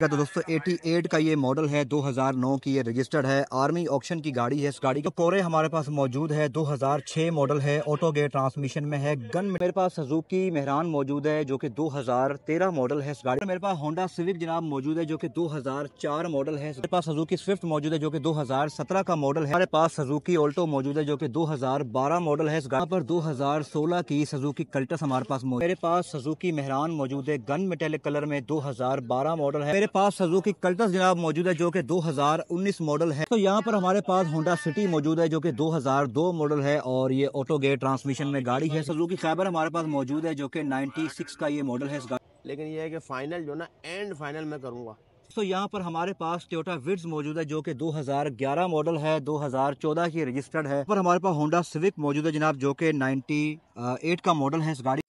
का तो दोस्तों 88 का ये मॉडल है 2009 की ये रजिस्टर्ड है आर्मी ऑप्शन की गाड़ी है इस गाड़ी का कोरे हमारे पास मौजूद है 2006 मॉडल है ऑटो गेट ट्रांसमिशन में है गन मेरे पास सजुकी मेहरान मौजूद है जो कि 2013 मॉडल है इस गाड़ी मेरे पास होंडा सिविक जनाब मौजूद है जो कि 2004 मॉडल है मेरे पास सजुकी स्विफ्ट मौजूद है जो की दो का मॉडल है हमारे पास सजुकी ऑल्टो मौजूद है जो की दो मॉडल है इस गाड़ी पर दो की सजुकी कल्टस हमारे पास मेरे पास सजुकी मेहरान मौजूद है गन मेटेलिक कलर में दो मॉडल है मेरे पास की कल्टस जनाब मौजूद है जो कि 2019 मॉडल है तो यहाँ पर हमारे पास होंडा सिटी मौजूद है जो कि 2002 मॉडल है और ये ऑटो गेट ट्रांसमिशन में गाड़ी है सजू की खैबर हमारे पास मौजूद है जो कि 96 का ये मॉडल है इस गाड़ी लेकिन ये है कि फाइनल जो ना एंड फाइनल में करूँगा तो यहाँ पर हमारे पास टोटा विड्स मौजूद है जो कि 2011 मॉडल है 2014 की रजिस्टर्ड है पर हमारे पास होंडा सिविक मौजूद है जनाब जो कि 98 का मॉडल है इस गाड़ी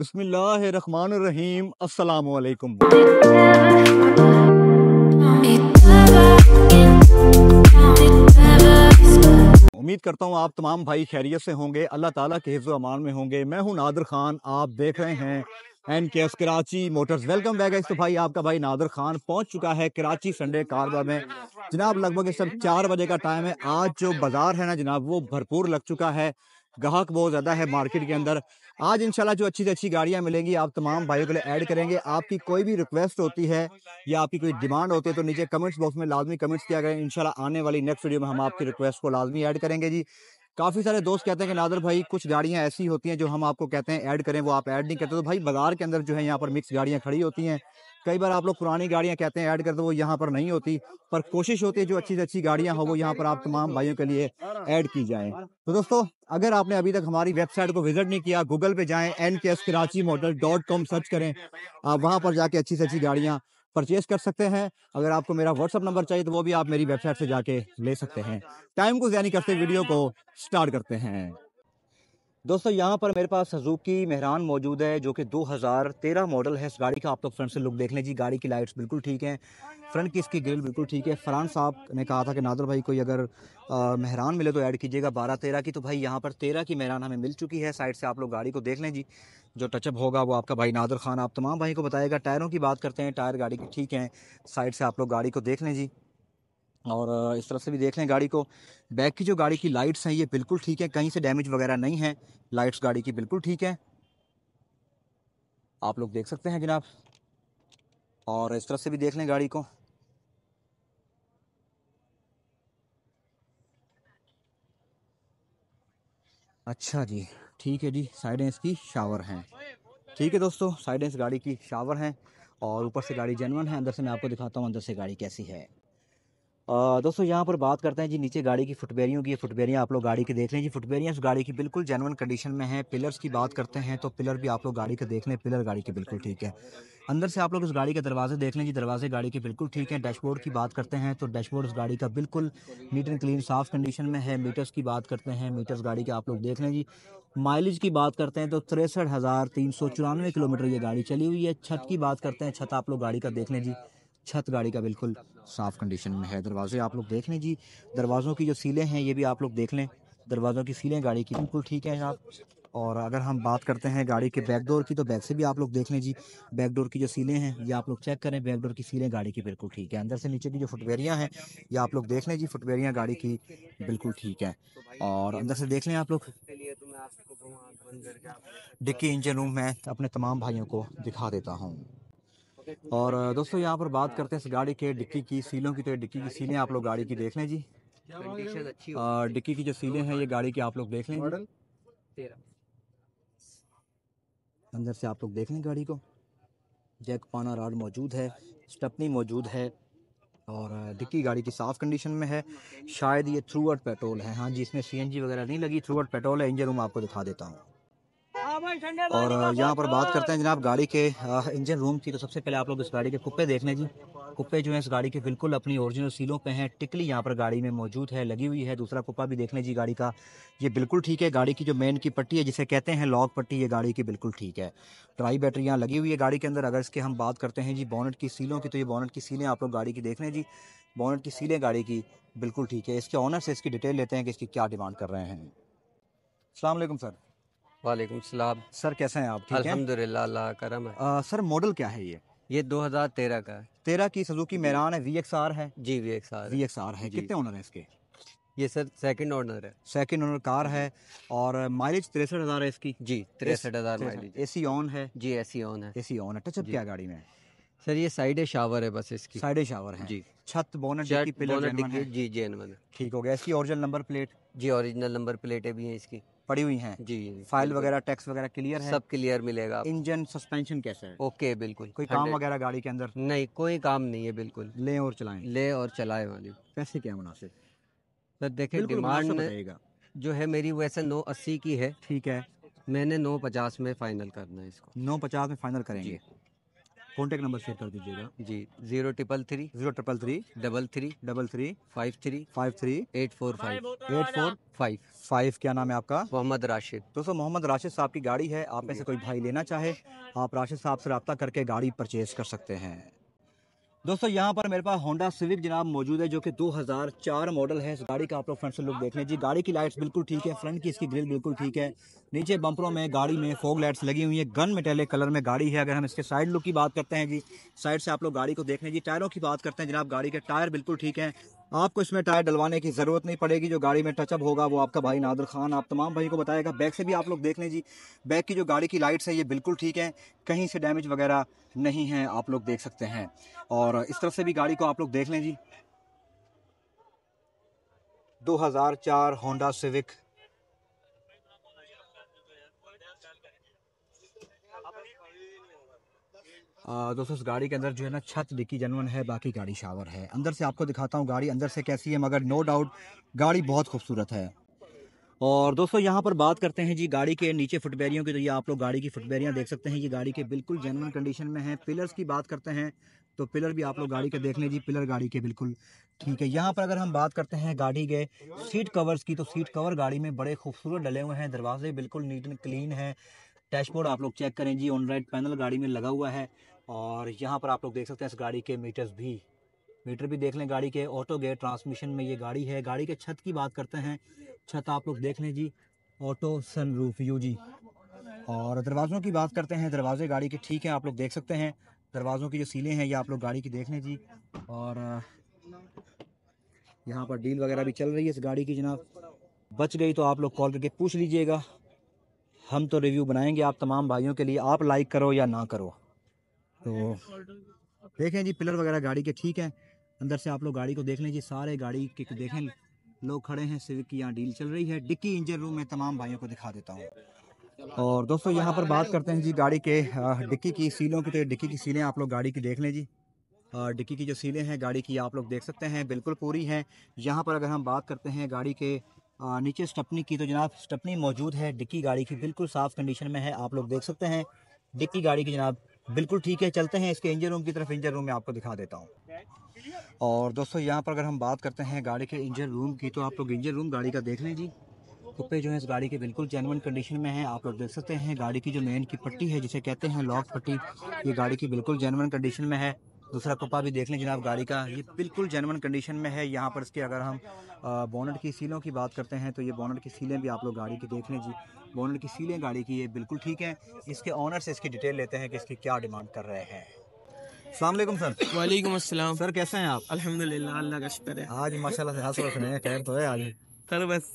बसमीम असलकुम उम्मीद करता हूँ आप तमाम भाई खैरियत से होंगे अल्लाह ताला के हिफ्ज़ अमान में होंगे मैं हूँ नादर खान आप देख रहे हैं N K S Karachi motors welcome back तो भाई आपका भाई नादर खान पहुंच चुका है कराची संडे कारबार में जनाब लगभग इस सब चार बजे का टाइम है आज जो बाज़ार है ना जनाब वो भरपूर लग चुका है गाहक बहुत ज़्यादा है मार्केट के अंदर आज इंशाल्लाह जो अच्छी से अच्छी गाड़ियाँ मिलेंगी आप तमाम भाइयों के लिए ऐड करेंगे आपकी कोई भी रिक्वेस्ट होती है या आपकी कोई डिमांड होती है तो नीचे कमेंट्स बॉक्स में लाजमी कमेंट्स किया करें इंशाल्लाह आने वाली नेक्स्ट वीडियो में हम आपकी रिक्वेस्ट को लाजमी ऐड करेंगे जी काफ़ी सारे दोस्त कहते हैं कि नादर भाई कुछ गाड़ियाँ ऐसी होती हैं जो हम आपको कहते हैं ऐड करें वो आप ऐड नहीं करते तो भाई बाजार के अंदर जो है यहाँ पर मिक्स गाड़ियाँ खड़ी होती हैं कई बार आप लोग पुरानी गाड़ियाँ कहते हैं ऐड कर दो वो यहाँ पर नहीं होती पर कोशिश होती है जो अच्छी से अच्छी गाड़ियाँ हो वो यहाँ पर आप तमाम भाइयों के लिए ऐड की जाए तो दोस्तों अगर आपने अभी तक हमारी वेबसाइट को विजिट नहीं किया गूगल पे जाएं N K S Karachi model dot com search करें आप वहाँ पर जाके अच्छी से अच्छी गाड़ियाँ परचेज कर सकते हैं अगर आपको मेरा व्हाट्सअप नंबर चाहिए तो वो भी आप मेरी वेबसाइट से जाके ले सकते हैं टाइम को जानी करते वीडियो को स्टार्ट करते हैं दोस्तों यहाँ पर मेरे पास सजुकी मेहरान मौजूद है जो कि 2013 मॉडल है इस गाड़ी का आप लोग तो फ्रंट से लुक देख लें जी गाड़ी की लाइट्स बिल्कुल ठीक हैं फ्रंट की इसकी ग्रिल बिल्कुल ठीक है फरहान साहब ने कहा था कि नादर भाई कोई अगर मेहरान मिले तो ऐड कीजिएगा बारह तेरह की तो भाई यहाँ पर तेरह की मेहरान हमें मिल चुकी है साइड से आप लोग गाड़ी को देख लें जी जो टचअप होगा वो आपका भाई नादर खान आप तमाम भाई को बताएगा टायरों की बात करते हैं टायर गाड़ी की ठीक है साइड से आप लोग गाड़ी को देख लें जी और इस तरफ से भी देख लें गाड़ी को बैक की जो गाड़ी की लाइट्स हैं ये बिल्कुल ठीक है कहीं से डैमेज वगैरह नहीं है लाइट्स गाड़ी की बिल्कुल ठीक है आप लोग देख सकते हैं जनाब और इस तरफ से भी देख लें गाड़ी को अच्छा जी ठीक है जी साइडें इसकी शावर हैं ठीक है दोस्तों साइडें इस गाड़ी की शावर हैं और ऊपर से गाड़ी जेनवन है अंदर से मैं आपको दिखाता हूँ अंदर से गाड़ी कैसी है दोस्तों यहाँ पर बात करते हैं जी नीचे गाड़ी की फुटबेरियों की फुटबेरियाँ आप लोग गाड़ी की देख लें जी फुटबेरियाँ इस गाड़ी की बिल्कुल जेनवन कंडीशन में है पिलर्स की बात करते हैं तो पिलर भी आप लोग गाड़ी के देख लें पिलर गाड़ी के बिल्कुल ठीक है अंदर से आप लोग इस गाड़ी के दरवाजे देख लें जी दरवाजे गाड़ी के बिल्कुल ठीक है डैशबोर्ड की बात करते हैं तो डैशबोर्ड इस गाड़ी का बिल्कुल नीट एंड क्लीन साफ कंडीशन में है मीटर्स की बात करते हैं मीटर्स गाड़ी के आप लोग देख लें जी माइलेज की बात करते हैं तो तिरसठ हज़ार तीन सौ चौरानवे किलोमीटर ये गाड़ी चली हुई है छत की बात करते हैं छत आप लोग गाड़ी का देख लें जी छत गाड़ी का बिल्कुल साफ़ कंडीशन में है दरवाजे आप लोग देख लें जी दरवाज़ों की जो सीलें हैं ये भी आप लोग देख लें दरवाज़ों की सीलें गाड़ी की बिल्कुल ठीक है आप और अगर हम बात करते हैं गाड़ी के बैक डोर की तो बैक से भी आप लोग देख लें जी बैक डोर की जो सीलें हैं ये आप लोग चेक करें बैक डोर की सीलें गाड़ी की बिल्कुल ठीक है अंदर से नीचे की जो फुटवेरियाँ हैं ये आप लोग देख लें जी फुटवेरियाँ गाड़ी की बिल्कुल ठीक है और अंदर से देख लें आप लोग डिक्की इंजन रूम मैं अपने तमाम भाइयों को दिखा देता हूँ और दोस्तों यहाँ पर बात करते हैं इस गाड़ी के डिक्की की सीलों की तो डिक्की की सीलें आप लोग गाड़ी की देख लें जी और डिक्की की जो सीलें हैं ये गाड़ी की आप लोग देख लें अंदर से आप लोग देख लें गाड़ी को जैक पाना राड मौजूद है स्टपनी मौजूद है और डिक्की गाड़ी की साफ़ कंडीशन में है शायद ये थ्रू आउट पेट्रोल है हाँ जी इसमें सीएनजी वगैरह नहीं लगी थ्रू आउट पेट्रोल है इंजन रूम आपको दिखा देता हूँ और यहाँ पर बात करते हैं जनाब गाड़ी के इंजन रूम की तो सबसे पहले आप लोग इस गाड़ी के कुप्पे देख लें जी कुप्पे जो है इस गाड़ी के बिल्कुल अपनी ओरिजिनल सीलों पे हैं टिकली यहाँ पर गाड़ी में मौजूद है लगी हुई है दूसरा कुप्पा भी देख लें जी गाड़ी का ये बिल्कुल ठीक है गाड़ी की जो मेन की पट्टी है जिसे कहते हैं लॉक पट्टी ये गाड़ी की बिल्कुल ठीक है ट्राई बैटरी यहाँ लगी हुई है गाड़ी के अंदर अगर इसके हम बात करते हैं जी बॉनेट की सीलों की तो ये बॉनेट की सीलें आप लोग गाड़ी की देख लें जी बॉनेट की सीलें गाड़ी की बिल्कुल ठीक है इसके ऑनर से इसकी डिटेल लेते हैं कि इसकी क्या डिमांड कर रहे हैं अलैक्म सर वालेकुम सलाम सर कैसे हैं आप ठीक अल्हम्दुलिल्लाह अल्लाह करम है आ, सर मॉडल क्या है ये ये 2013 का तेरह की सजुकी मेरान है वी एक्स आर है जी V X R V X R है कितने ऑनर हैं इसके ये सर सेकंड ऑनर है सेकंड ऑनर कार है और माइलेज तिरसठ हज़ार है इसकी जी तिरसठ हज़ार माइलेज ए सी ऑन है जी ए सी ऑन है ए सी ऑन है टचअप अच्छा, क्या गाड़ी में सर ये साइड शावर है बस इसकी साइड शावर है जी छत बोनट की पिलर जी एन जेनवन ठीक हो गया इसकी ओरिजिनल नंबर प्लेट जी ओरिजिनल नंबर प्लेटें भी हैं इसकी पड़ी हुई हैं जी फाइल वगैरह टैक्स वगैरह क्लियर है सब क्लियर मिलेगा इंजन सस्पेंशन कैसे है ओके बिल्कुल कोई काम वगैरह गाड़ी के अंदर नहीं कोई काम नहीं है बिल्कुल ले और चलाए ले और चलाए वाली पैसे क्या मुनासिब सर तो देखे डिमांड जो है मेरी वैसे नौ अस्सी की है ठीक है मैंने नौ पचास में फाइनल करना है इसको नौ पचास में फाइनल करेंगे कॉन्टेक्ट नंबर शेयर कर दीजिएगा जी zero triple three zero triple three double three double three five three five three eight four five eight four five five क्या नाम है आपका मोहम्मद राशिद दोस्तों मोहम्मद राशिद साहब की गाड़ी है आप में से कोई भाई लेना चाहे आप राशिद साहब से रब्ता करके गाड़ी परचेज कर सकते हैं दोस्तों यहाँ पर मेरे पास होंडा सिविक जनाब मौजूद है जो कि 2004 मॉडल है इस गाड़ी का आप लोग फ्रंट से लुक देख लें जी गाड़ी की लाइट्स बिल्कुल ठीक है फ्रंट की इसकी ग्रिल बिल्कुल ठीक है नीचे बम्परों में गाड़ी में फोग लाइट्स लगी हुई है गन मेटेले कलर में गाड़ी है अगर हम इसके साइड लुक की बात करते हैं जी साइड से आप लोग गाड़ी को देख लें जी टायरों की बात करते हैं जनाब गाड़ी के टायर बिल्कुल ठीक है आपको इसमें टायर डलवाने की ज़रूरत नहीं पड़ेगी जो गाड़ी में टचअप होगा वो आपका भाई नादर खान आप तमाम भाई को बताएगा बैक से भी आप लोग देख लें जी बैक की जो गाड़ी की लाइट्स है ये बिल्कुल ठीक है कहीं से डैमेज वगैरह नहीं है आप लोग देख सकते हैं और इस तरफ से भी गाड़ी को आप लोग देख लें जी 2004 होंडा सिविक दोस्तों इस गाड़ी के अंदर जो है ना छत दिखी जनवन है बाकी गाड़ी शावर है अंदर से आपको दिखाता हूँ गाड़ी अंदर से कैसी है मगर नो डाउट गाड़ी बहुत खूबसूरत है और दोस्तों यहाँ पर बात करते हैं जी गाड़ी के नीचे फुटबेरियों की तो ये आप लोग गाड़ी की फुटबेरियाँ देख सकते हैं ये गाड़ी के बिल्कुल जेनवन कंडीशन में है पिलर्स की बात करते हैं तो पिलर भी आप लोग गाड़ी के देख लें जी पिलर गाड़ी के बिल्कुल ठीक है यहाँ पर अगर हम बात करते हैं गाड़ी के सीट कवर्स की तो सीट कवर गाड़ी में बड़े खूबसूरत डले हुए हैं दरवाजे बिल्कुल नीट एंड क्लीन है डैशबोर्ड आप लोग चेक करें जी ऑन राइट पैनल गाड़ी में लगा हुआ है और यहाँ पर आप लोग देख सकते हैं इस गाड़ी के मीटर्स भी मीटर भी देख लें गाड़ी के ऑटो गेयर ट्रांसमिशन में ये गाड़ी है गाड़ी के छत की बात करते हैं छत आप लोग देख लें जी auto sunroof U G और दरवाज़ों की बात करते हैं दरवाजे गाड़ी के ठीक हैं आप लोग देख सकते हैं दरवाज़ों की जो सीलें हैं ये आप लोग गाड़ी की देख लें जी और यहाँ पर डील वगैरह भी चल रही है इस गाड़ी की जनाब बच गई तो आप लोग कॉल करके पूछ लीजिएगा हम तो रिव्यू बनाएंगे आप तमाम भाइयों के लिए आप लाइक करो या ना करो तो देखें जी पिलर वगैरह गाड़ी के ठीक हैं अंदर से आप लोग गाड़ी को देख लें जी सारे गाड़ी के देखें लोग खड़े हैं सिविक की यहाँ डील चल रही है डिक्की इंजन रूम में तमाम भाइयों को दिखा देता हूँ और दोस्तों यहाँ पर बात करते हैं जी गाड़ी के डिक्की की सीलों की तो डिक्की की सीलें आप लोग गाड़ी की देख लें जी और डिक्की की जो सीलें हैं गाड़ी की आप लोग देख सकते हैं बिल्कुल पूरी हैं यहाँ पर अगर हम बात करते हैं गाड़ी के नीचे स्टपनी की तो जनाब स्टपनी मौजूद है डिक्की गाड़ी की बिल्कुल साफ़ कंडीशन में है आप लोग देख सकते हैं डिक्की गाड़ी की जनाब बिल्कुल ठीक है चलते हैं इसके इंजन रूम की तरफ इंजन रूम में आपको दिखा देता हूँ और दोस्तों यहाँ पर अगर हम बात करते हैं गाड़ी के इंजन रूम की तो आप लोग इंजन रूम गाड़ी का देख लें जी कुप्पे जो है इस गाड़ी के बिल्कुल जेनवन कंडीशन में है आप लोग देख सकते हैं गाड़ी की जो मेन की पट्टी है जिसे कहते हैं लॉक पट्टी ये गाड़ी की बिल्कुल जेनवन कंडीशन में है दूसरा कुप्पा भी देख लें जनाब गाड़ी का ये बिल्कुल जेनवन कंडीशन में है यहाँ पर इसके अगर हम बोनट की सीलों की बात करते हैं तो ये बोनट की सीलें भी आप लोग गाड़ी की देख लें जी ओनर की सीलें गाड़ी की ये बिल्कुल ठीक है इसके ऑनर से इसकी डिटेल लेते हैं कि इसकी क्या डिमांड कर रहे हैं अलैक्म सर वालेकुम सर कैसे हैं आप अल्हम्दुलिल्लाह अल्लाह का शुक्र है आज माशाल्लाह से हाथ हैं खैर तो है आज सर बस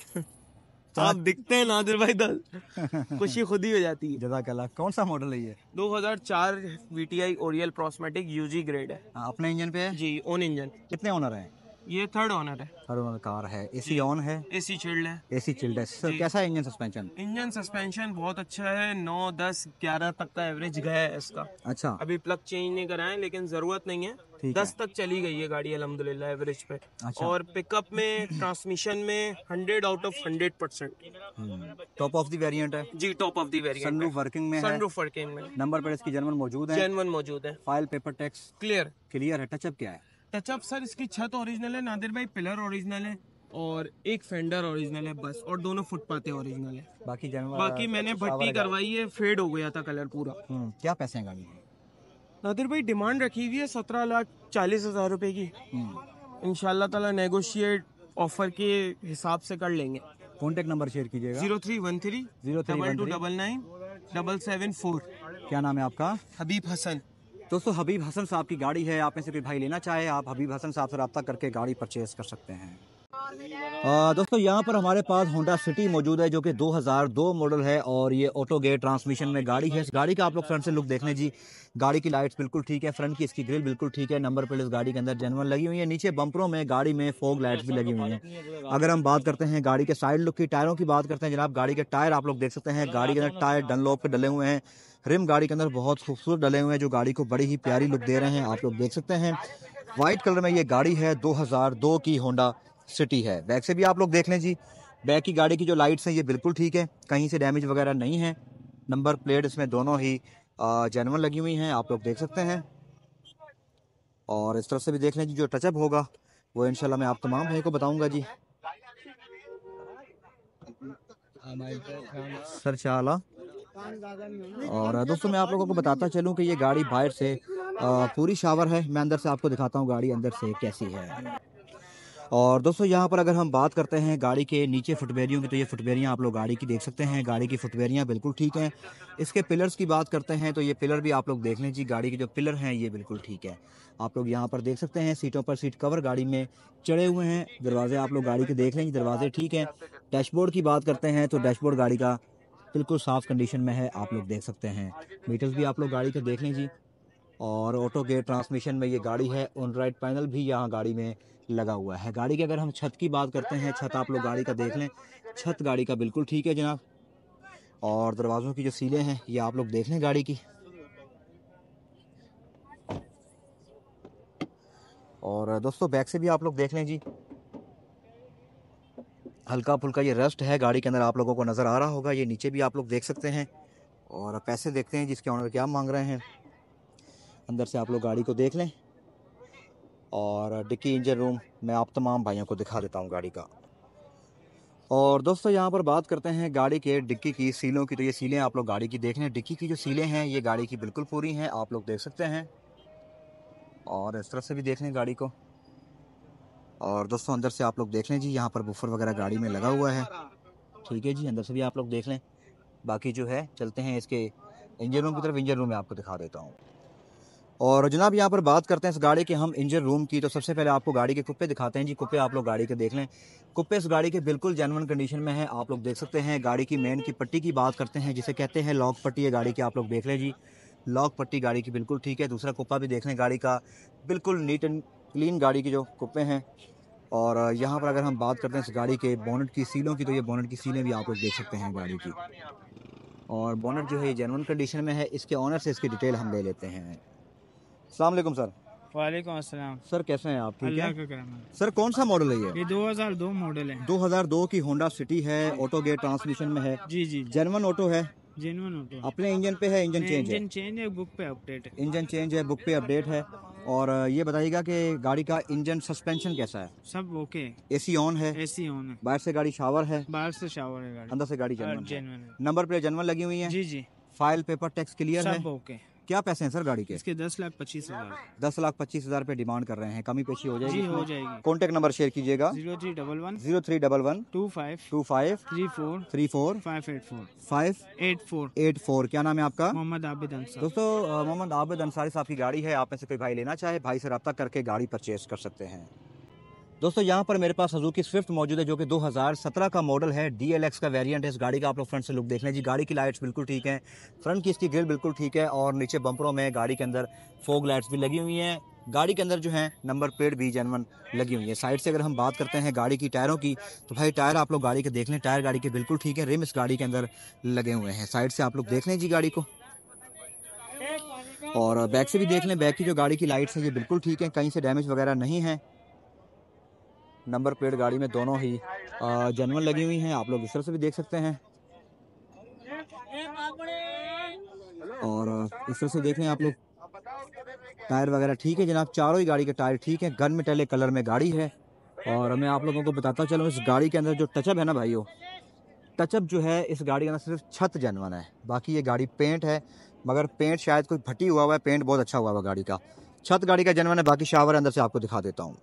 तो आप दिखते हैं नादिर भाई दल तो। खुशी खुद ही हो जाती है जजाकला कौन सा मॉडल है ये 2004 आई ओरियल प्रोस्मेटिक यूजी ग्रेड है आ, हाँ, अपने इंजन पे है जी ओन इंजन कितने ओनर हैं ये थर्ड ऑनर है थर्ड ऑनर कार है एसी ऑन है एसी चिल्ड है एसी चिल्ड है सर कैसा है इंजन सस्पेंशन इंजन सस्पेंशन बहुत अच्छा है नौ दस ग्यारह तक का एवरेज गया है इसका अच्छा अभी प्लग चेंज नहीं कराए लेकिन जरूरत नहीं है दस तक चली गई है गाड़ी अलहमदुल्ला एवरेज पे अच्छा। और पिकअप में ट्रांसमिशन में hundred out of hundred percent top of the variant है जी top of the variant sunroof working में सनरूफ वर्किंग में नंबर पर इसकी जनवन मौजूद है जनवन मौजूद है file paper tax clear clear है टचअप क्या है टचअप सर इसकी छत ओरिजिनल है नादिर भाई पिलर ओरिजिनल है और एक फेंडर ओरिजिनल है बस और दोनों फुटपाथे ओरिजिनल है बाकी जनवर बाकी मैंने भट्टी करवाई है फेड हो गया था कलर पूरा हम्म, क्या पैसे हैं गाड़ी नादिर भाई डिमांड रखी हुई है सत्रह लाख चालीस हजार रुपए की इनशाला तला नेगोशिएट ऑफर के हिसाब से कर लेंगे कॉन्टेक्ट नंबर शेयर कीजिएगा zero three one three zero double two double nine double seven four क्या नाम है आपका हबीब हसन दोस्तों हबीब हसन साहब की गाड़ी है आप में से कोई भाई लेना चाहे आप हबीब हसन साहब से रबता करके गाड़ी परचेज़ कर सकते हैं आ, दोस्तों यहाँ पर हमारे पास होंडा सिटी मौजूद है जो कि 2002 मॉडल है और ये ऑटो गेट ट्रांसमिशन में गाड़ी है इस गाड़ी का आप लोग फ्रंट से लुक देख लें जी गाड़ी की लाइट्स बिल्कुल ठीक है फ्रंट की इसकी ग्रिल बिल्कुल ठीक है नंबर प्लेट इस गाड़ी के अंदर जनवन लगी हुई है नीचे बंपरों में गाड़ी में फोग लाइट्स भी लगी हुई है अगर हम बात करते हैं गाड़ी के साइड लुक की टायरों की बात करते हैं जनाब गाड़ी के टायर आप लोग देख सकते हैं गाड़ी के अंदर टायर डनलोप के डले हुए हैं रिम गाड़ी के अंदर बहुत खूबसूरत डले हुए हैं जो गाड़ी को बड़ी ही प्यारी लुक दे रहे हैं आप लोग देख सकते हैं वाइट कलर में ये गाड़ी है 2002 की होंडा सिटी है बैक से भी आप लोग देख लें जी बैक की गाड़ी की जो लाइट्स हैं ये बिल्कुल ठीक है कहीं से डैमेज वगैरह नहीं है नंबर प्लेट इसमें दोनों ही जेनवन लगी हुई हैं आप लोग देख सकते हैं और इस तरफ से भी देख लें जी जो टचअप होगा वो इनशाला मैं आप तमाम भाई को बताऊँगा जी सर चाला और दोस्तों मैं आप लोगों को बताता चलूँ कि ये गाड़ी बाहर से पूरी शावर है मैं अंदर से आपको दिखाता हूं गाड़ी अंदर से कैसी है और दोस्तों यहां पर अगर हम बात करते हैं गाड़ी के नीचे फुटबेरियों की तो ये फुटबेरियाँ आप लोग गाड़ी की देख सकते हैं गाड़ी की फुटबेरियाँ बिल्कुल ठीक हैं इसके पिलर्स की बात करते हैं तो ये पिलर भी आप लोग देख लें जी गाड़ी के जो पिलर हैं ये बिल्कुल ठीक है आप लोग यहाँ पर देख सकते हैं सीटों पर सीट कवर गाड़ी में चढ़े हुए हैं दरवाजे आप लोग गाड़ी के देख लें दरवाजे ठीक हैं डैशबोर्ड की बात करते हैं तो डैशबोर्ड गाड़ी का बिल्कुल साफ़ कंडीशन में है आप लोग देख सकते हैं मीटर्स भी आप लोग गाड़ी के देख लें जी और ऑटो के ट्रांसमिशन में ये गाड़ी है ऑन राइट पैनल भी यहाँ गाड़ी में लगा हुआ है गाड़ी की अगर हम छत की बात करते हैं छत आप लोग गाड़ी का देख लें छत गाड़ी का बिल्कुल ठीक है जनाब और दरवाज़ों की जो सीलें हैं ये आप लोग देख लें गाड़ी की और दोस्तों बैक से भी आप लोग देख लें जी हल्का फुल्का ये रस्ट है गाड़ी के अंदर आप लोगों को नज़र आ रहा होगा ये नीचे भी आप लोग देख सकते हैं और पैसे देखते हैं जिसके ऑनर क्या मांग रहे हैं अंदर से आप लोग गाड़ी को देख लें और डिक्की इंजन रूम मैं आप तमाम भाइयों को दिखा देता हूँ गाड़ी का और दोस्तों यहाँ पर बात करते हैं गाड़ी के डिक्की की सीलों की तो ये सीलें आप लोग गाड़ी की देख लें डिक्की की जो सीलें हैं ये गाड़ी की बिल्कुल पूरी हैं आप लोग देख सकते हैं और इस तरह से भी देख लें गाड़ी को और दोस्तों अंदर से आप लोग देख लें जी यहाँ पर बुफर वगैरह गाड़ी में लगा हुआ है ठीक है जी अंदर से भी आप लोग देख लें बाकी जो है चलते हैं इसके इंजन रूम की तरफ इंजन रूम में आपको दिखा देता हूँ और जनाब यहाँ पर बात करते हैं इस गाड़ी के हम इंजन रूम की तो सबसे पहले आपको गाड़ी के कुप्पे दिखाते हैं जी कुप्पे आप लोग गाड़ी के देख लें कुप्पे इस गाड़ी के बिल्कुल जेनवन कंडीशन में है आप लोग देख सकते हैं गाड़ी की मेन की पट्टी की बात करते हैं जिसे कहते हैं लॉक पट्टी है गाड़ी की आप लोग देख लें जी लॉक पट्टी गाड़ी की बिल्कुल ठीक है दूसरा कुप्पा भी देख लें गाड़ी का बिल्कुल नीट एंड क्लीन गाड़ी के जो कुप्पे हैं और यहाँ पर अगर हम बात करते हैं इस गाड़ी के बोनट की सीलों की तो ये बोनट की सीलें भी आप लोग देख सकते हैं गाड़ी की और बोनट जो है ये जेनवन कंडीशन में है इसके ऑनर से इसकी डिटेल हम ले लेते हैं अलमेकम सर वालेकुम अस्सलाम सर कैसे हैं आप ठीक है सर कौन सा मॉडल है ये ये 2002 मॉडल है 2002 की होंडा सिटी है ऑटो गेट ट्रांसमिशन में है जी जी जेनवन ऑटो है जेनवन ऑटो अपने इंजन पे है इंजन चेंज इंजन चेंज है बुक पे अपडेट है इंजन चेंज है बुक पे अपडेट है और ये बताइएगा कि गाड़ी का इंजन सस्पेंशन कैसा है सब ओके एसी ऑन है एसी ऑन है बाहर से गाड़ी शावर है बाहर से शावर है गाड़ी अंदर से गाड़ी जेनवन है नंबर प्लेट जनवल लगी हुई है जी जी फाइल पेपर टैक्स क्लियर है ओके क्या पैसे हैं सर गाड़ी के इसके दस लाख पच्चीस हजार दस लाख पच्चीस हजार पे डिमांड कर रहे हैं कमी पेशी हो जाएगी जी हो जाएगी कॉन्टेक्ट नंबर शेयर कीजिएगा zero three double one zero three double one two five two five three four three four five eight four five eight four eight four क्या नाम है आपका मोहम्मद आबिद अंसारी दोस्तों मोहम्मद आबिद अंसारी साहब की गाड़ी है आप में से कोई भाई लेना चाहे भाई से रब्ता करके गाड़ी परचेज कर सकते हैं दोस्तों यहाँ पर मेरे पास हजू की स्विफ्ट मौजूद है जो कि 2017 का मॉडल है एक्स का वेरिएंट है इस गाड़ी का आप लोग फ्रंट से लुक देख लें जी गाड़ी की लाइट्स बिल्कुल ठीक हैं फ्रंट की इसकी ग्रिल बिल्कुल ठीक है और नीचे बम्परों में गाड़ी के अंदर फोग लाइट्स भी लगी हुई हैं गाड़ी के अंदर जो है नंबर प्लेट भी जनवन लगी हुई है साइड से अगर हम बात करते हैं गाड़ी की टायरों की तो भाई टायर आप लोग गाड़ी के देख लें टायर गाड़ी के बिल्कुल ठीक है रिम इस गाड़ी के अंदर लगे हुए हैं साइड से आप लोग देख लें जी गाड़ी को और बैक से भी देख लें बैक की जो गाड़ी की लाइट्स हैं ये बिल्कुल ठीक है कहीं से डैमेज वगैरह नहीं है नंबर प्लेट गाड़ी में दोनों ही जनवन लगी हुई हैं आप लोग इस तरह से भी देख सकते हैं और इस तरह से देख रहे हैं आप लोग टायर वगैरह ठीक है जनाब चारों ही गाड़ी के टायर ठीक है गन मेटेलिक कलर में गाड़ी है और मैं आप लोगों को बताता चलूँ इस गाड़ी के अंदर जो टचअप है ना भाई वो टचअप जो है इस गाड़ी के अंदर सिर्फ छत जनवन है बाकी ये गाड़ी पेंट है मगर पेंट शायद कुछ फटी हुआ हुआ है पेंट बहुत अच्छा हुआ हुआ गाड़ी का छत गाड़ी का जनवन है बाकी शावर अंदर से आपको दिखा देता हूँ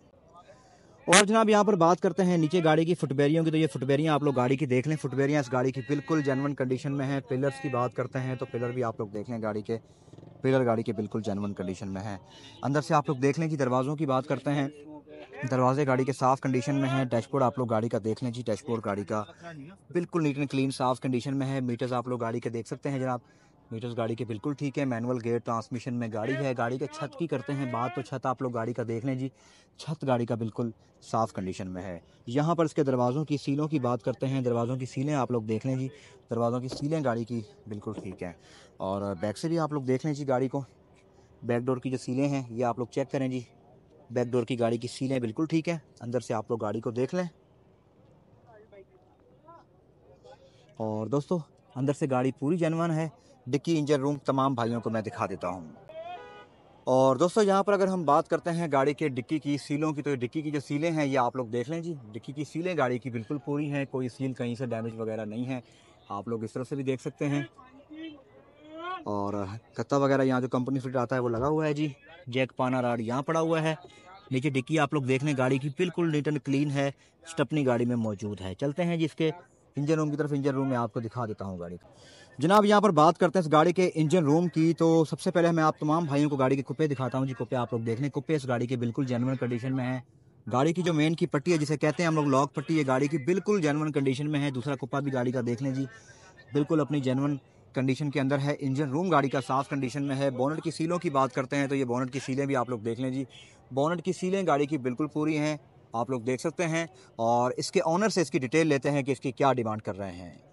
और जनाब यहाँ पर बात करते हैं नीचे गाड़ी की फुटबेरियों की तो ये फुटबेरियाँ आप लोग गाड़ी की देख लें फुटबेरियाँ इस गाड़ी की बिल्कुल जेनवन कंडीशन में है पिलर्स की बात करते हैं तो पिलर भी आप लोग देख लें गाड़ी के पिलर गाड़ी के बिल्कुल जेनवन कंडीशन में है अंदर से आप लोग देख लें कि दरवाज़ों की बात करते हैं दरवाजे गाड़ी के साफ़ कंडीशन में है डैशबोर्ड आप लोग गाड़ी का देख लें जी डैशबोर्ड गाड़ी का बिल्कुल नीट एंड क्लीन साफ़ कंडीशन में है मीटर्स आप लोग गाड़ी के देख सकते हैं जनाब मीटर्स गाड़ी के बिल्कुल ठीक है मैनुअल गेयर ट्रांसमिशन में गाड़ी है गाड़ी के छत की करते हैं बात तो छत आप लोग गाड़ी का देख लें जी छत गाड़ी का बिल्कुल साफ़ कंडीशन में है यहाँ पर इसके दरवाज़ों की सीलों की बात करते हैं दरवाज़ों की सीलें आप लोग देख लें जी दरवाज़ों की सीलें गाड़ी की बिल्कुल ठीक है और बैक से भी आप लोग देख लें जी गाड़ी को बैक डोर की जो सीलें हैं ये आप लोग चेक करें जी बैक डोर की गाड़ी की सीलें बिल्कुल ठीक है अंदर से आप लोग गाड़ी को देख लें और दोस्तों अंदर से गाड़ी पूरी जनवन है डिक्की इंजन रूम तमाम भाइयों को मैं दिखा देता हूँ और दोस्तों यहाँ पर अगर हम बात करते हैं गाड़ी के डिक्की की सीलों की तो ये डिक्की की जो सीलें हैं ये आप लोग देख लें जी डिक्की की सीलें गाड़ी की बिल्कुल पूरी हैं कोई सील कहीं से डैमेज वगैरह नहीं है आप लोग इस तरह से भी देख सकते हैं और कत्ता वगैरह यहाँ जो कंपनी फिट आता है वो लगा हुआ है जी जैक पाना राड यहाँ पड़ा हुआ है नीचे डिक्की आप लोग देख लें गाड़ी की बिल्कुल नीट एंड क्लीन है स्टपनी गाड़ी में मौजूद है चलते हैं जिसके इंजन रूम की तरफ इंजन रूम में आपको दिखा देता हूँ गाड़ी जनाब यहाँ पर बात करते हैं इस गाड़ी के इंजन रूम की तो सबसे पहले मैं आप तमाम भाइयों को गाड़ी के कुप्पे दिखाता हूँ जी कुप्पे आप लोग देख लें कुप्पे इस गाड़ी के बिल्कुल जेनवन कंडीशन में है गाड़ी की जो मेन की पट्टी है जिसे कहते हैं हम लोग लॉक पट्टी है गाड़ी की बिल्कुल जेनवन कंडीशन में है दूसरा कुप्पा भी गाड़ी का देख लें जी बिल्कुल अपनी जेनवन कंडीशन के अंदर है इंजन रूम गाड़ी का साफ कंडीशन में है बोनट की सीलों की बात करते हैं तो ये बोनट की सीलें भी आप लोग देख लें जी बोनट की सीलें गाड़ी की बिल्कुल पूरी हैं आप लोग देख सकते हैं और इसके ऑनर से इसकी डिटेल लेते हैं कि इसकी क्या डिमांड कर रहे हैं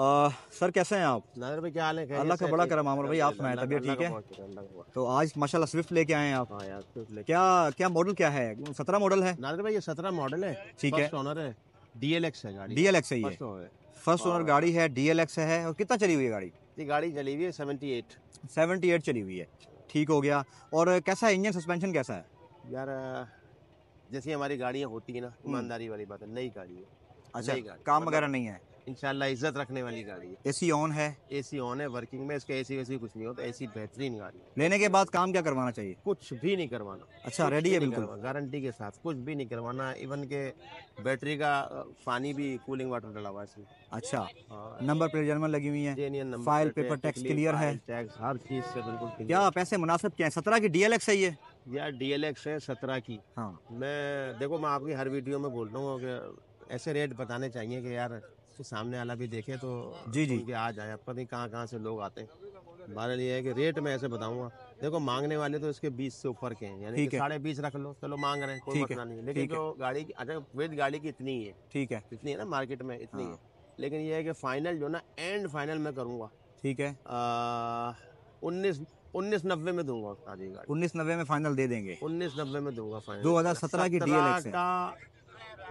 आ, सर कैसे हैं आप नागर भाई क्या हाल है अल्लाह का बड़ा करम आमर भाई आप सुनाए तबीयत ठीक है तो आज माशाल्लाह स्विफ्ट लेके आए हैं आप हाँ यार क्या क्या मॉडल क्या है सत्रह मॉडल है नागर भाई ये सत्रह मॉडल है ठीक है ऑनर है डीएलएक्स है गाड़ी डीएलएक्स है ये फर्स्ट ओनर गाड़ी है डीएलएक्स है और कितना चली हुई है गाड़ी ये गाड़ी चली हुई है सेवेंटी एट सेवेंटी एट चली हुई है ठीक हो गया और कैसा है इंजन सस्पेंशन कैसा है यार जैसी हमारी गाड़ियाँ होती है ना ईमानदारी वाली बात है नई गाड़ी है अच्छा काम वगैरह मतलब नहीं है इंशाल्लाह इज्जत रखने वाली गाड़ी है एसी ऑन है एसी ऑन है वर्किंग में इसका एसी वैसी कुछ नहीं होता एसी बेहतरीन गाड़ी है लेने के बाद काम क्या करवाना चाहिए कुछ भी नहीं करवाना अच्छा रेडी है बिल्कुल गारंटी के साथ कुछ भी नहीं करवाना इवन के बैटरी का पानी भी कूलिंग वाटर डाला हुआ है इसमें अच्छा नंबर प्लेट जर्मन लगी हुई है फाइल पेपर टैक्स क्लियर है टैक्स हर चीज से बिल्कुल क्या पैसे मुनासिब क्या है सत्रह की डीएलएक्स है ये यार एक्स है सत्रह की हाँ मैं देखो मैं आपकी हर वीडियो में बोल रहा हूँ ऐसे रेट बताने चाहिए कि यार तो सामने वाला भी देखे तो जी जी कि आ जाए पता नहीं कहाँ कहाँ से लोग आते हैं बहरहाल ये है कि रेट में ऐसे बताऊंगा देखो मांगने वाले तो इसके बीस से ऊपर के हैं यानी साढ़े बीस रख लो चलो मांग रहे हैं कोई मसला नहीं लेकिन जो गाड़ी की अच्छा वेट गाड़ी की इतनी है ठीक है इतनी है ना मार्केट में इतनी है हाँ। लेकिन ये है कि फाइनल जो ना एंड फाइनल मैं करूँगा ठीक है उन्नीस उन्नीस नब्बे में दूंगा उन्नीस नब्बे में फाइनल दे देंगे उन्नीस नब्बे में दूंगा फाइनल दो हजार सत्रह की डीएलएक्स का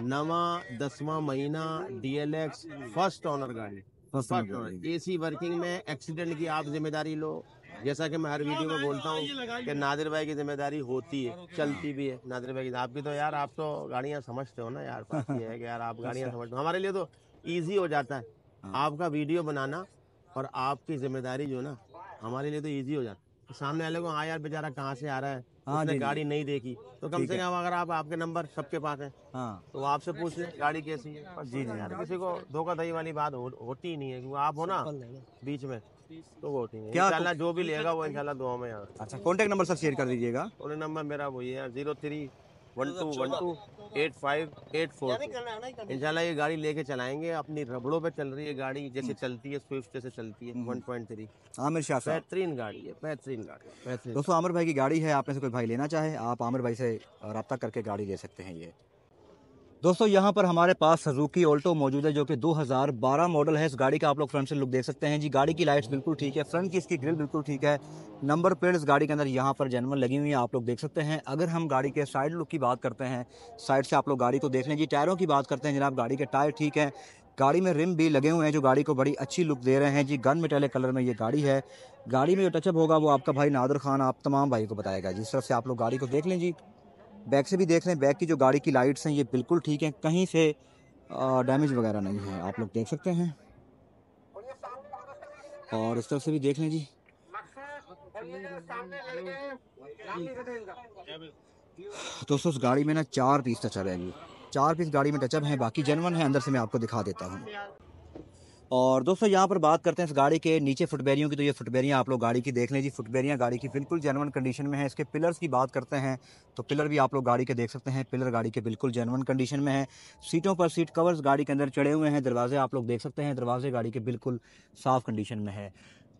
नवा दसवा महीना डीएलएक्स फर्स्ट ऑनर गाड़ी ए सी वर्किंग में एक्सीडेंट की आप जिम्मेदारी लो जैसा कि मैं हर वीडियो में बोलता हूँ कि नादिर भाई की जिम्मेदारी होती है चलती भी है नादिर भाई की तो आपकी तो यार आप तो गाड़ियाँ समझते हो ना यार ये है कि यार आप गाड़ियाँ समझते हो हमारे लिए तो ईजी हो जाता है हाँ। आपका वीडियो बनाना और आपकी जिम्मेदारी जो ना हमारे लिए तो ईजी हो जाता है सामने वाले को हाँ यार बेचारा कहाँ से आ रहा है हाँ उसने गाड़ी नहीं देखी तो कम से कम अगर आप आपके नंबर सबके पास है हाँ तो आपसे पूछ ले गाड़ी कैसी है जी जी यार हाँ। किसी को धोखाधड़ी वाली बात हो, होती ही नहीं है क्योंकि आप हो ना बीच में तो वो ठीक है क्या तो- जो भी लेगा वो इंशाल्लाह दुआ में यहाँ अच्छा कॉन्टेक्ट नंबर सब शेयर कर दीजिएगा नंबर मेरा वही है zero three one two one two eight five eight four इनशाला ये गाड़ी लेके चलाएंगे अपनी रबड़ों पे चल रही है गाड़ी जैसे हम्म। चलती है स्विफ्ट जैसे चलती है one point three Aamir Shah बेहतरीन गाड़ी है बेहतरीन गाड़ी दोस्तों आमिर भाई की गाड़ी है आप में से कोई भाई लेना चाहे आप आमिर भाई से रब्ता करके गाड़ी ले सकते हैं ये दोस्तों यहाँ पर हमारे पास सजुकी ऑल्टो मौजूद है जो कि 2012 मॉडल है इस गाड़ी का आप लोग फ्रंट से लुक देख सकते हैं जी गाड़ी की लाइट्स बिल्कुल ठीक है फ्रंट की इसकी ग्रिल बिल्कुल ठीक है नंबर प्लेट इस गाड़ी के अंदर यहाँ पर जनवल लगी हुई है आप लोग देख सकते हैं अगर हम गाड़ी के साइड लुक की बात करते हैं साइड से आप लोग गाड़ी को देख लें जी टायरों की बात करते हैं जनाब गाड़ी के टायर ठीक है गाड़ी में रिम भी लगे हुए हैं जो गाड़ी को बड़ी अच्छी लुक दे रहे हैं जी गन मिटेले कलर में ये गाड़ी है गाड़ी में जो टचअप होगा वो आपका भाई नादर खान आप तमाम भाई को बताएगा जिस तरफ से आप लोग गाड़ी को देख लें जी बैक से भी देख रहे हैं बैक की जो गाड़ी की लाइट्स हैं ये बिल्कुल ठीक हैं कहीं से डैमेज वगैरह नहीं है आप लोग देख सकते हैं और इस तरफ से भी देख लें जी दोस्तों उस गाड़ी में ना चार पीस टचअप है चार पीस गाड़ी में टचअप हैं बाकी जनवन है अंदर से मैं आपको दिखा देता हूँ और दोस्तों यहाँ पर बात करते हैं इस गाड़ी के नीचे फुटबेरियों की तो ये फुटबेरियाँ आप लोग गाड़ी की देख लें जी फुटबेरियाँ गाड़ी की बिल्कुल जेनवन कंडीशन में है इसके पिलर्स की बात करते हैं तो पिलर भी आप लोग गाड़ी के देख सकते हैं पिलर गाड़ी के बिल्कुल जेनवन कंडीशन में है सीटों पर सीट कवर्स गाड़ी के अंदर चढ़े हुए हैं दरवाजे आप लोग देख सकते हैं दरवाजे गाड़ी के बिल्कुल साफ़ कंडीशन में है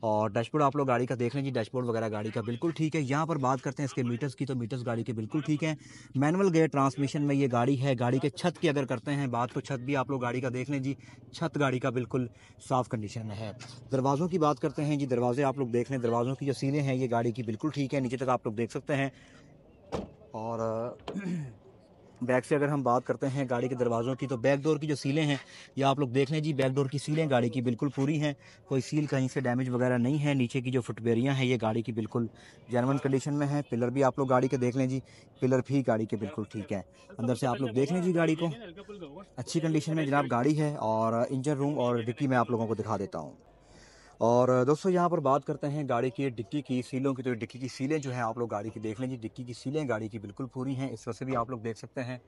और डैशबोर्ड आप लोग गाड़ी का देख लें जी डैशबोर्ड वगैरह गाड़ी का बिल्कुल ठीक है यहाँ पर बात करते हैं इसके मीटर्स की तो मीटर्स गाड़ी के बिल्कुल ठीक है मैनुअल गेयर ट्रांसमिशन में ये गाड़ी है गाड़ी के छत की अगर करते हैं बात तो छत भी आप लोग गाड़ी का देख लें जी छत गाड़ी का बिल्कुल साफ़ कंडीशन में है दरवाज़ों की बात करते हैं जी दरवाजे आप लोग देख लें दरवाज़ों की जो सीने हैं ये गाड़ी की बिल्कुल ठीक है नीचे तक आप लोग देख सकते हैं और बैक से अगर हम बात करते हैं गाड़ी के दरवाज़ों की तो बैक डोर की जो सीलें हैं ये आप लोग देख लें जी बैक डोर की सीलें गाड़ी की बिल्कुल पूरी हैं कोई सील कहीं से डैमेज वगैरह नहीं है नीचे की जो फुटबेरियाँ हैं ये गाड़ी की बिल्कुल जर्मन कंडीशन में है पिलर भी आप लोग गाड़ी के देख लें जी पिलर भी गाड़ी के बिल्कुल ठीक है अंदर से आप लोग देख लें जी गाड़ी को अच्छी कंडीशन में जनाब गाड़ी है और इंजन रूम और डिक्की मैं आप लोगों को दिखा देता हूँ और दोस्तों यहाँ पर बात करते हैं गाड़ी की डिक्की की सीलों की तो डिक्की की सीलें जो हैं आप लोग गाड़ी की देख लें जी डिक्की की सीलें गाड़ी की बिल्कुल पूरी हैं इस तरह से भी आप लोग देख सकते हैं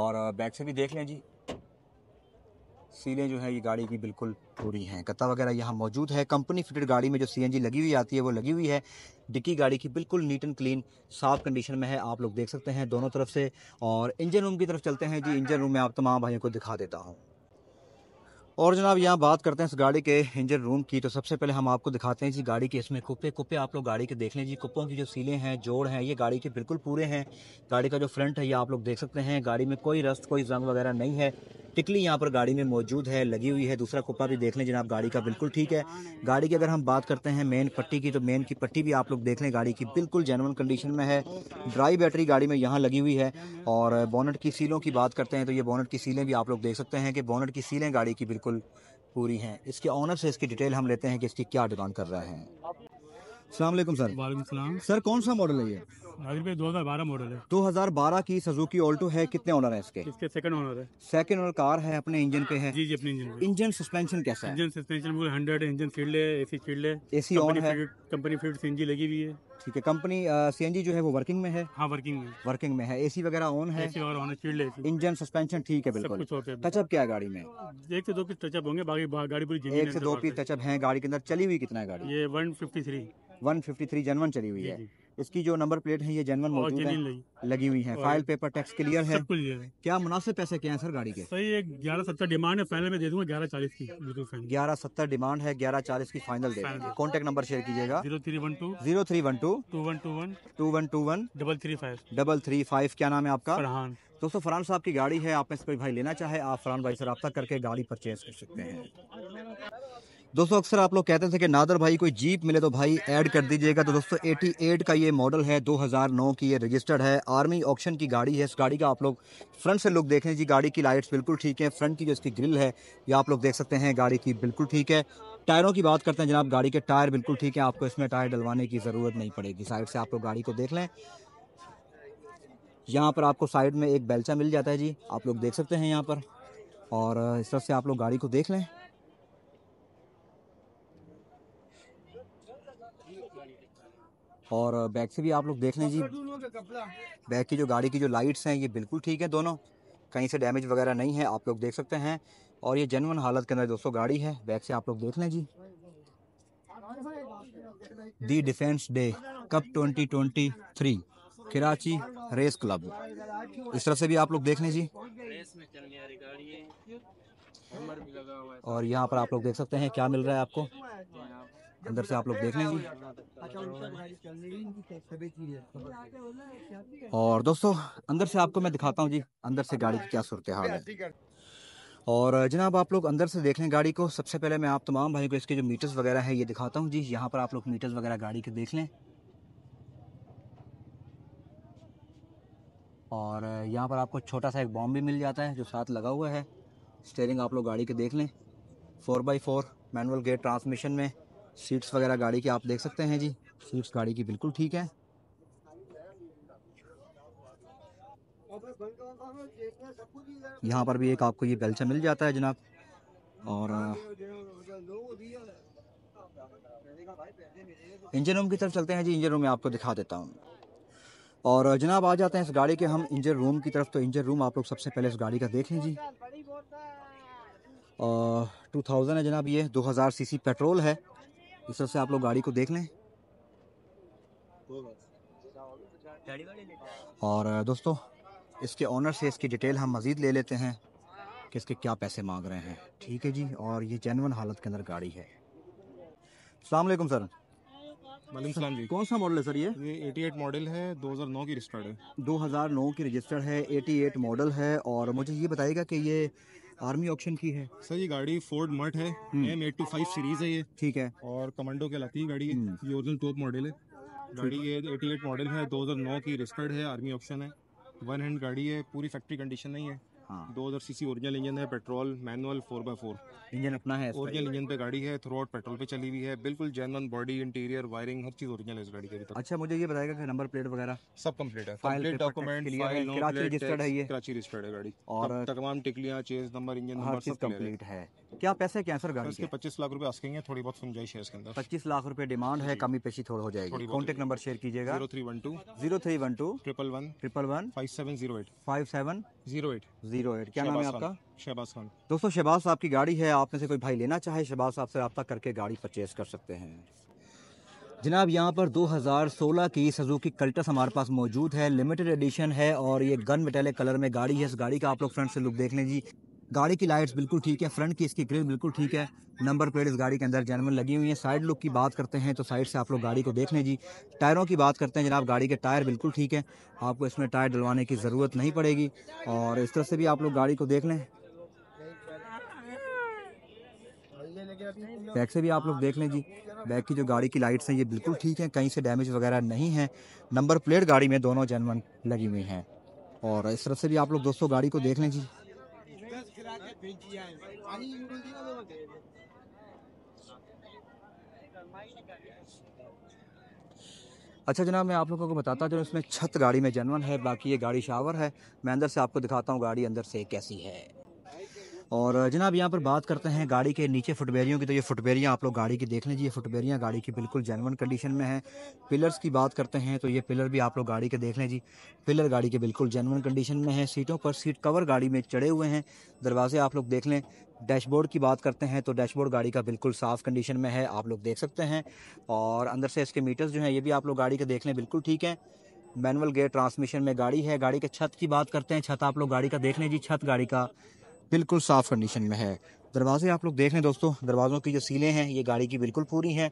और बैक से भी देख लें जी सीलें जो है ये गाड़ी की बिल्कुल पूरी हैं कत्ता वगैरह यहाँ मौजूद है कंपनी फिटेड गाड़ी में जो सी लगी हुई आती है वो लगी हुई है डिक्की गाड़ी की बिल्कुल नीट एंड क्लीन साफ कंडीशन में है आप लोग देख सकते हैं दोनों तरफ से और इंजन रूम की तरफ चलते हैं जी इंजन रूम में आप तमाम भाइयों को दिखा देता हूँ और जनाब यहाँ बात करते हैं इस गाड़ी के इंजन रूम की तो सबसे पहले हम आपको दिखाते हैं जी गाड़ी के इसमें कुप्पे कुप्पे आप लोग गाड़ी के देख लें जी कुप्पों की जो सीलें हैं जोड़ हैं ये गाड़ी के बिल्कुल पूरे हैं गाड़ी का जो फ्रंट है ये आप लोग देख सकते हैं गाड़ी में कोई रस्त कोई जंग वगैरह नहीं है टिकली यहाँ पर गाड़ी में मौजूद है लगी हुई है दूसरा कुप्पा भी देख लें जनाब गाड़ी का बिल्कुल ठीक है गाड़ी की अगर हम बात करते हैं मेन पट्टी की तो मेन की पट्टी भी आप लोग देख लें गाड़ी की बिल्कुल जेनवन कंडीशन में है ड्राई बैटरी गाड़ी में यहाँ लगी हुई है और बोनट की सीलों की बात करते हैं तो ये बोनट की सीलें भी आप लोग देख सकते हैं कि बोनट की सीलें गाड़ी की बिल्कुल बिल्कुल पूरी हैं इसके ऑनर से इसकी डिटेल हम लेते हैं कि इसकी क्या डिमांड कर रहे हैं अलमेकम सर वालेकुम सर कौन सा मॉडल है ये दो हजार 2012 मॉडल है की सुजुकी ऑल्टो है कितने ऑनर है इसके इसके सेकंड ऑनर है सेकंड कार है अपने इंजन पे है जी जी अपने इंजन इंजन सस्पेंशन कैसा है इंजन सस्पेंशन पूरे हंड्रेड इंजन फील्ड है एसी फील्ड है एसी ऑन है कंपनी फील्ड सीएनजी लगी हुई है ठीक है कंपनी सीएनजी जो है वो वर्किंग में है हाँ वर्किंग में वर्किंग में है एसी वगैरह ऑन है एसी ऑन है इंजन सस्पेंशन ठीक है बिल्कुल टचअप क्या है गाड़ी में एक से दो पीस टचअप होंगे बाकी गाड़ी पूरी एक से दो पीस टचअप है गाड़ी के अंदर चली हुई कितना है गाड़ी ये वन फिफ्टी थ्री जनवन चली हुई है इसकी जो नंबर प्लेट है ये जनवन मौजूद है लगी हुई है फाइल पेपर टैक्स क्लियर है क्या मुनासिब पैसे क्या है सर गाड़ी के सही एक ग्यारह सत्तर डिमांड है फाइनल में दे दूंगा ग्यारह चालीस की ग्यारह सत्तर डिमांड है ग्यारह चालीस की फाइनल दे कॉन्टेक्ट नंबर शेयर कीजिएगा zero three one two double three five double three five क्या नाम है आपका फरहान दोस्तों फरहान साहब की गाड़ी है आप इस पर भाई लेना चाहे आप फरहान भाई से रब्ता करके गाड़ी परचेज कर सकते हैं दोस्तों अक्सर आप लोग कहते थे कि नादर भाई कोई जीप मिले तो भाई ऐड कर दीजिएगा तो दोस्तों 88 का ये मॉडल है 2009 की ये रजिस्टर्ड है आर्मी ऑक्शन की गाड़ी है इस गाड़ी का आप लोग फ्रंट से लुक देखें जी गाड़ी की लाइट्स बिल्कुल ठीक है फ्रंट की जो इसकी ग्रिल है ये आप लोग देख सकते हैं गाड़ी की बिल्कुल ठीक है टायरों की बात करते हैं जनाब गाड़ी के टायर बिल्कुल ठीक है आपको इसमें टायर डलवाने की ज़रूरत नहीं पड़ेगी साइड से आप लोग गाड़ी को देख लें यहाँ पर आपको साइड में एक बेलचा मिल जाता है जी आप लोग देख सकते हैं यहाँ पर और इस तरह से आप लोग गाड़ी को देख लें और बैक से भी आप लोग देख लें जी बैक की जो गाड़ी की जो लाइट्स हैं ये बिल्कुल ठीक है दोनों कहीं से डैमेज वगैरह नहीं है आप लोग देख सकते हैं और ये जेनवन हालत के अंदर दोस्तों गाड़ी है बैक से आप लोग देख लें जी the defence day cup 2023 Karachi race club इस तरह से भी आप लोग देख लें जी और यहाँ पर आप लोग देख सकते हैं क्या मिल रहा है आपको अंदर से आप लोग देख लीजिए और दोस्तों अंदर से आपको मैं दिखाता हूँ जी अंदर से गाड़ी की क्या सूरत हाल है और जनाब आप लोग अंदर से देख लें गाड़ी को सबसे पहले मैं आप तमाम भाई को इसके जो मीटर्स वगैरह है ये दिखाता हूँ जी यहाँ पर आप लोग मीटर्स वगैरह गाड़ी के देख लें और यहाँ पर आपको छोटा सा एक बॉम्ब भी मिल जाता है जो साथ लगा हुआ है स्टेयरिंग आप लोग गाड़ी के देख लें four by four manual gate transmission में सीट्स वगैरह गाड़ी की आप देख सकते हैं जी सीट्स गाड़ी की बिल्कुल ठीक है यहाँ पर भी एक आपको ये बेलचा मिल जाता है जनाब और इंजन रूम की तरफ चलते हैं जी इंजन रूम में आपको दिखा देता हूँ और जनाब आ जाते हैं इस गाड़ी के हम इंजन रूम की तरफ तो इंजन रूम आप लोग सबसे पहले इस गाड़ी का देख लें जी टू थाउजेंड है जनाब ये दो हज़ार सी पेट्रोल है इस तरह से आप लोग गाड़ी को देख लें और दोस्तों इसके ऑनर से इसकी डिटेल हम मज़ीद ले लेते हैं कि इसके क्या पैसे मांग रहे हैं ठीक है जी और ये जैन हालत के अंदर गाड़ी है अलैक्म सर सलाम जी कौन सा मॉडल है सर ये ये 88 मॉडल है 2009 की रजिस्टर्ड है 2009 की रजिस्टर्ड है 88 मॉडल है और मुझे ये बताएगा कि ये आर्मी ऑप्शन की है सर ये गाड़ी फोर्ड मर्ट है M eight two five series है ये ठीक है और कमांडो के लाती है गाड़ी हम्म। ये ओरिजिनल टॉप मॉडल है गाड़ी ये एटी एट मॉडल है 2009 की रजिस्टर्ड है आर्मी ऑप्शन है वन हैंड गाड़ी है पूरी फैक्ट्री कंडीशन नहीं है हाँ। दो हज़ार सी ओरिजिनल इंजन है petrol manual four by four engine अपना है ओरिजिनल इंजन पे गाड़ी है थ्रू आउट पेट्रोल पे चली हुई है बिल्कुल जेनवन बॉडी इंटीरियर वायरिंग हर चीज़ ओरिजिनल है इस गाड़ी के अभी अच्छा मुझे ये बताएगा नंबर प्लेट वगैरह सब कम्प्लीट है है गाड़ी और तमाम टिकलियाँ चेज नंबर इंजन नंबर सब कम्प्लीट है क्या पैसे क्या सर गाड़ी के पच्चीस लाख रुपए आसकेंगे थोड़ी बहुत गुंजाइश है के अंदर पच्चीस लाख रुपए डिमांड है कमी पेशी थोड़ा हो जाएगी कॉन्टेक्ट नंबर शेयर कीजिएगा zero three one two zero three one two triple one triple one five seven zero eight five seven zero eight zero eight क्या नाम है आपका शहबाज खान दोस्तों शहबाज साहब की गाड़ी है आप में से कोई भाई लेना चाहे शहबाज साहब से रब्ता करके गाड़ी परचेज कर सकते हैं जनाब यहाँ पर 2016 की सजुकी कल्टस हमारे पास मौजूद है लिमिटेड एडिशन है और ये गन मेटेलिक कलर में गाड़ी है इस गाड़ी का आप लोग फ्रंट से लुक देख लें जी गाड़ी की लाइट्स बिल्कुल ठीक है फ्रंट की इसकी ग्रिल बिल्कुल ठीक है नंबर प्लेट इस गाड़ी के अंदर जैनवन लगी हुई है साइड लुक की बात करते हैं तो साइड से आप लोग गाड़ी को देख लें जी टायरों की बात करते हैं जनाब गाड़ी के टायर बिल्कुल ठीक है आपको इसमें टायर डलवाने की ज़रूरत नहीं पड़ेगी और इस तरह से भी आप लोग गाड़ी को देख लें बैक से भी आप लोग देख लें जी बैक की जो गाड़ी की लाइट्स हैं ये बिल्कुल ठीक हैं कहीं से डैमेज वगैरह नहीं है नंबर प्लेट गाड़ी में दोनों जैनवन लगी हुई हैं और इस तरह से भी आप लोग दोस्तों गाड़ी को देख लें जी आए अच्छा जनाब मैं आप लोगों को बताता चलूँ इसमें छत गाड़ी में जनवन है बाकी ये गाड़ी शावर है मैं अंदर से आपको दिखाता हूँ गाड़ी अंदर से कैसी है और जनाब यहाँ पर बात करते हैं गाड़ी के नीचे फुटबेरियों की तो ये फुटबेरियाँ आप लोग गाड़ी की देख लीजिए फुटबेरियाँ गाड़ी की बिल्कुल जेनवन कंडीशन में है पिलर्स की बात करते हैं तो ये पिलर भी आप लोग गाड़ी के देख लें जी पिलर गाड़ी के बिल्कुल जेनवन कंडीशन में है सीटों पर सीट कवर गाड़ी में चढ़े हुए हैं दरवाजे आप लोग देख लें डैशबोर्ड की बात करते हैं तो डैशबोर्ड गाड़ी का बिल्कुल साफ़ कंडीशन में है आप लोग देख सकते हैं और अंदर से इसके मीटर्स जो हैं ये भी आप लोग गाड़ी के देख लें बिल्कुल ठीक है मैनुअल गेयर ट्रांसमिशन में गाड़ी है गाड़ी के छत की बात करते हैं छत आप लोग गाड़ी का देख लें जी छत गाड़ी का बिल्कुल साफ़ कंडीशन में है दरवाजे आप लोग देख लें दोस्तों दरवाज़ों की जो सीलें हैं ये गाड़ी की बिल्कुल पूरी हैं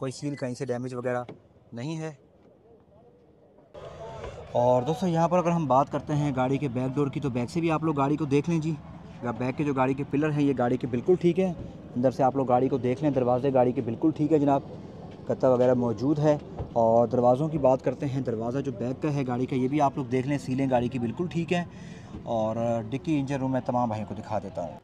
कोई सील कहीं से डैमेज वगैरह नहीं है और दोस्तों यहाँ पर अगर हम बात करते हैं गाड़ी के बैक डोर की तो बैक से भी आप लोग गाड़ी को देख लें जी बैक के जो गाड़ी के पिलर हैं ये गाड़ी के बिल्कुल ठीक है अंदर से आप लोग गाड़ी को देख लें दरवाजे गाड़ी के बिल्कुल ठीक है जनाब गत्ता वगैरह मौजूद है और दरवाज़ों की बात करते हैं दरवाज़ा जो बैक का है गाड़ी का ये भी आप लोग देख लें सीलें गाड़ी की बिल्कुल ठीक है और डिक्की इंजन रूम मैं तमाम भाई को दिखा देता हूँ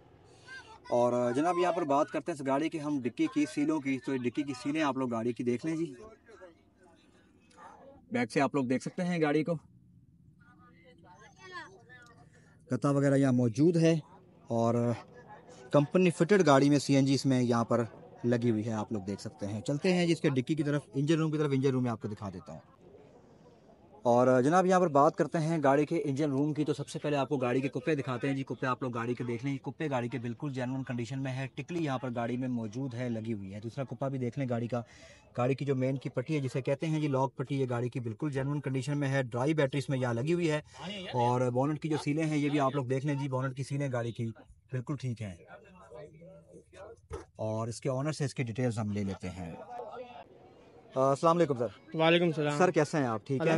और जनाब यहाँ पर बात करते हैं इस गाड़ी की हम डिक्की की सीलों की तो डिक्की की सीलें आप लोग गाड़ी की देख लें जी बैक से आप लोग देख सकते हैं गाड़ी को गत्ता वगैरह यहाँ मौजूद है और कंपनी फिटेड गाड़ी में सीएनजी इसमें यहाँ पर लगी हुई है आप लोग देख सकते हैं चलते हैं जिसके डिक्की की तरफ इंजन रूम की तरफ इंजन रूम में आपको दिखा देता हूँ और जनाब यहाँ पर बात करते हैं गाड़ी के इंजन रूम की तो सबसे पहले आपको गाड़ी के कुप्पे दिखाते हैं जी कुप्पे आप लोग गाड़ी के देख लें कुप्पे गाड़ी के बिल्कुल जेनवन कंडीशन में है टिकली यहाँ पर गाड़ी में मौजूद है लगी हुई है दूसरा कुप्पा भी देख लें गाड़ी का गाड़ी की जो मेन की पट्टी है जिसे कहते हैं जी लॉक पट्टी ये गाड़ी की बिल्कुल जेनवन कंडीशन में है ड्राई बैटरी इसमें यहाँ लगी हुई है और बॉनट की जो सीलें हैं ये भी आप लोग देख लें जी बॉनट की सीलें गाड़ी की बिल्कुल ठीक हैं और इसके ऑनर से इसकी डिटेल्स हम ले लेते हैं अस्सलाम वालेकुम सर वालेकुम सलाम सर कैसे हैं आप ठीक है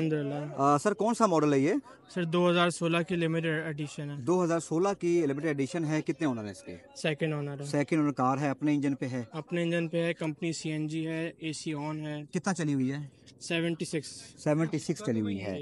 सर कौन सा मॉडल है ये सर 2016 की लिमिटेड एडिशन है 2016 की लिमिटेड एडिशन है कितने ओनर है इसके सेकंड ओनर है सेकंड ओनर कार है अपने इंजन पे है अपने इंजन पे है कंपनी सीएनजी है एसी ऑन है कितना चली हुई है 76 सिक्स चली हुई है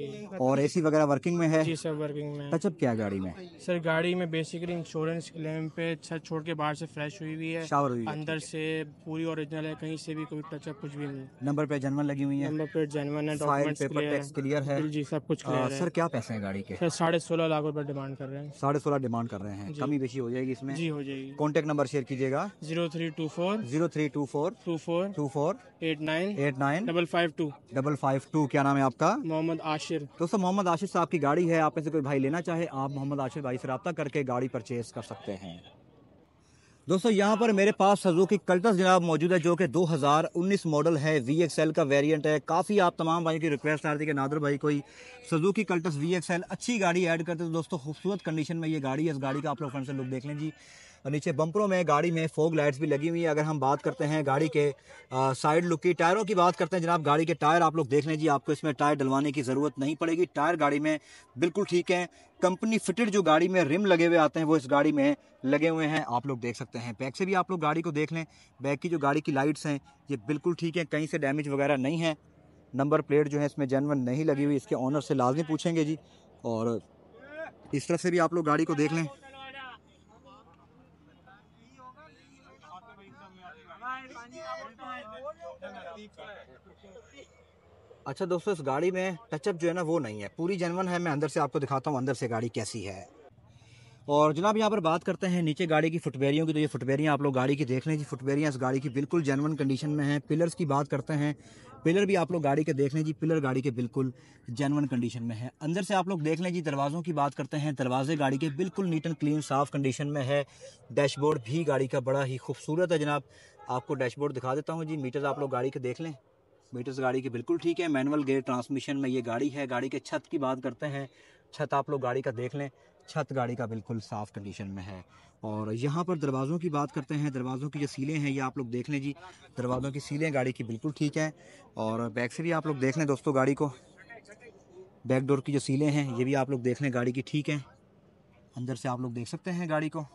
और एसी वगैरह वर्किंग में है जी सर वर्किंग में टचअप अच्छा, क्या गाड़ी में सर गाड़ी में बेसिकली इंश्योरेंस क्लेम पे छत छोड़ के बाहर से फ्रेश हुई हुई है शावर हुई अंदर से पूरी ओरिजिनल है कहीं से भी कोई टचअप कुछ भी नहीं नंबर प्लेट जनवन लगी हुई है नंबर प्लेट जनवन है क्लियर है जी सब कुछ सर क्या पैसे है गाड़ी के सर साढ़े सोलह लाख रूपए डिमांड कर रहे हैं साढ़े सोलह डिमांड कर रहे हैं कमी बेची हो जाएगी इसमें जी हो जाएगी कॉन्टेक्ट नंबर शेयर कीजिएगा zero three two four zero three two four two four two four eight nine eight nine double five two double five two क्या नाम है आपका मोहम्मद आशिर दोस्तों मोहम्मद आशिर साहब की गाड़ी है आप में से कोई भाई लेना चाहे आप मोहम्मद आशिर भाई से रब्ता करके गाड़ी परचेज कर सकते हैं दोस्तों यहाँ पर मेरे पास सजू की कल्टस जनाब मौजूद है जो कि 2019 मॉडल है वी एक्सएल का वेरिएंट है काफ़ी आप तमाम भाई की रिक्वेस्ट आ रही थी कि नादर भाई कोई सजू की कल्टस वी एक्सएल अच्छी गाड़ी ऐड करते तो दोस्तों खूबसूरत कंडीशन में ये गाड़ी है इस गाड़ी का आप लोग फ्रेंड से लुक देख लें जी और नीचे बम्परों में गाड़ी में फोग लाइट्स भी लगी हुई है अगर हम बात करते हैं गाड़ी के साइड लुक की टायरों की बात करते हैं जनाब गाड़ी के टायर आप लोग देख लें जी आपको इसमें टायर डलवाने की ज़रूरत नहीं पड़ेगी टायर गाड़ी में बिल्कुल ठीक है कंपनी फिटेड जो गाड़ी में रिम लगे हुए आते हैं वो इस गाड़ी में लगे हुए हैं आप लोग देख सकते हैं बैक से भी आप लोग गाड़ी को देख लें बैक की जो गाड़ी की लाइट्स हैं ये बिल्कुल ठीक है कहीं से डैमेज वगैरह नहीं है नंबर प्लेट जो है इसमें जेनवन नहीं लगी हुई इसके ऑनर से लाजमी पूछेंगे जी और इस तरह से भी आप लोग गाड़ी को देख लें अच्छा दोस्तों इस गाड़ी में टचअप जो है ना वो नहीं है पूरी जनवन है मैं अंदर से आपको दिखाता हूँ अंदर से गाड़ी कैसी है और जनाब यहाँ पर बात करते हैं नीचे गाड़ी की फुटबेरियों की तो ये फुटबेरियाँ आप लोग गाड़ी की देख लें जी फुटबेरियाँ इस गाड़ी की बिल्कुल जेनवन कंडीशन में हैं पिलर्स की बात करते हैं पिलर भी आप लोग गाड़ी के देख लें जी पिलर गाड़ी के बिल्कुल जेनवन कंडीशन में है अंदर से आप लोग देख लें जी दरवाज़ों की बात करते हैं दरवाजे गाड़ी के बिल्कुल नीट एंड क्लीन साफ़ कंडीशन में है डैशबोर्ड भी गाड़ी का बड़ा ही खूबसूरत है जनाब आपको डैशबोर्ड दिखा देता हूँ जी मीटर आप लोग गाड़ी के देख लें मीटर्स गाड़ी की बिल्कुल ठीक है मैनुअल गेयर ट्रांसमिशन में ये गाड़ी है गाड़ी के छत की बात करते हैं छत आप लोग गाड़ी का देख लें छत गाड़ी का बिल्कुल साफ़ कंडीशन में है और यहाँ पर दरवाज़ों की बात करते हैं दरवाज़ों की जो सीलें हैं ये आप लोग देख लें जी दरवाज़ों की सीलें गाड़ी की बिल्कुल ठीक है और बैक से भी आप लोग देख लें दोस्तों गाड़ी को बैक डोर की जो सीलें हैं ये भी आप लोग देख लें गाड़ी की ठीक है अंदर से आप लोग देख सकते हैं गाड़ी को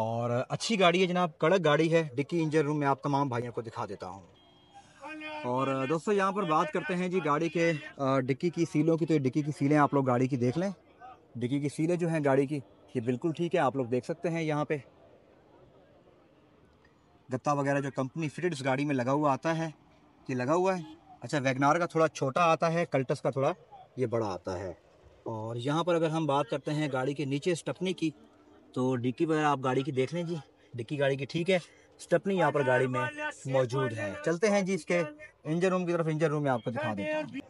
और अच्छी गाड़ी है जनाब कड़क गाड़ी है डिक्की इंजन रूम में आप तमाम भाइयों को दिखा देता हूँ और दोस्तों यहाँ पर बात करते हैं जी गाड़ी के डिक्की की सीलों की तो ये डिक्की की सीलें आप लोग गाड़ी की देख लें डिक्की की सीलें जो हैं गाड़ी की ये बिल्कुल ठीक है आप लोग देख सकते हैं यहाँ पे गत्ता वगैरह जो कंपनी फिटेड गाड़ी में लगा हुआ आता है ये लगा हुआ है अच्छा वैगनार का थोड़ा छोटा आता है कल्टस का थोड़ा ये बड़ा आता है और यहाँ पर अगर हम बात करते हैं गाड़ी के नीचे स्टपनी की तो डिक्की वगैरह आप गाड़ी की देख लें जी डिक्की गाड़ी की ठीक है स्टेपनी यहाँ पर गाड़ी में मौजूद है चलते हैं जी इसके इंजन रूम की तरफ इंजन रूम में आपको दिखा देते हैं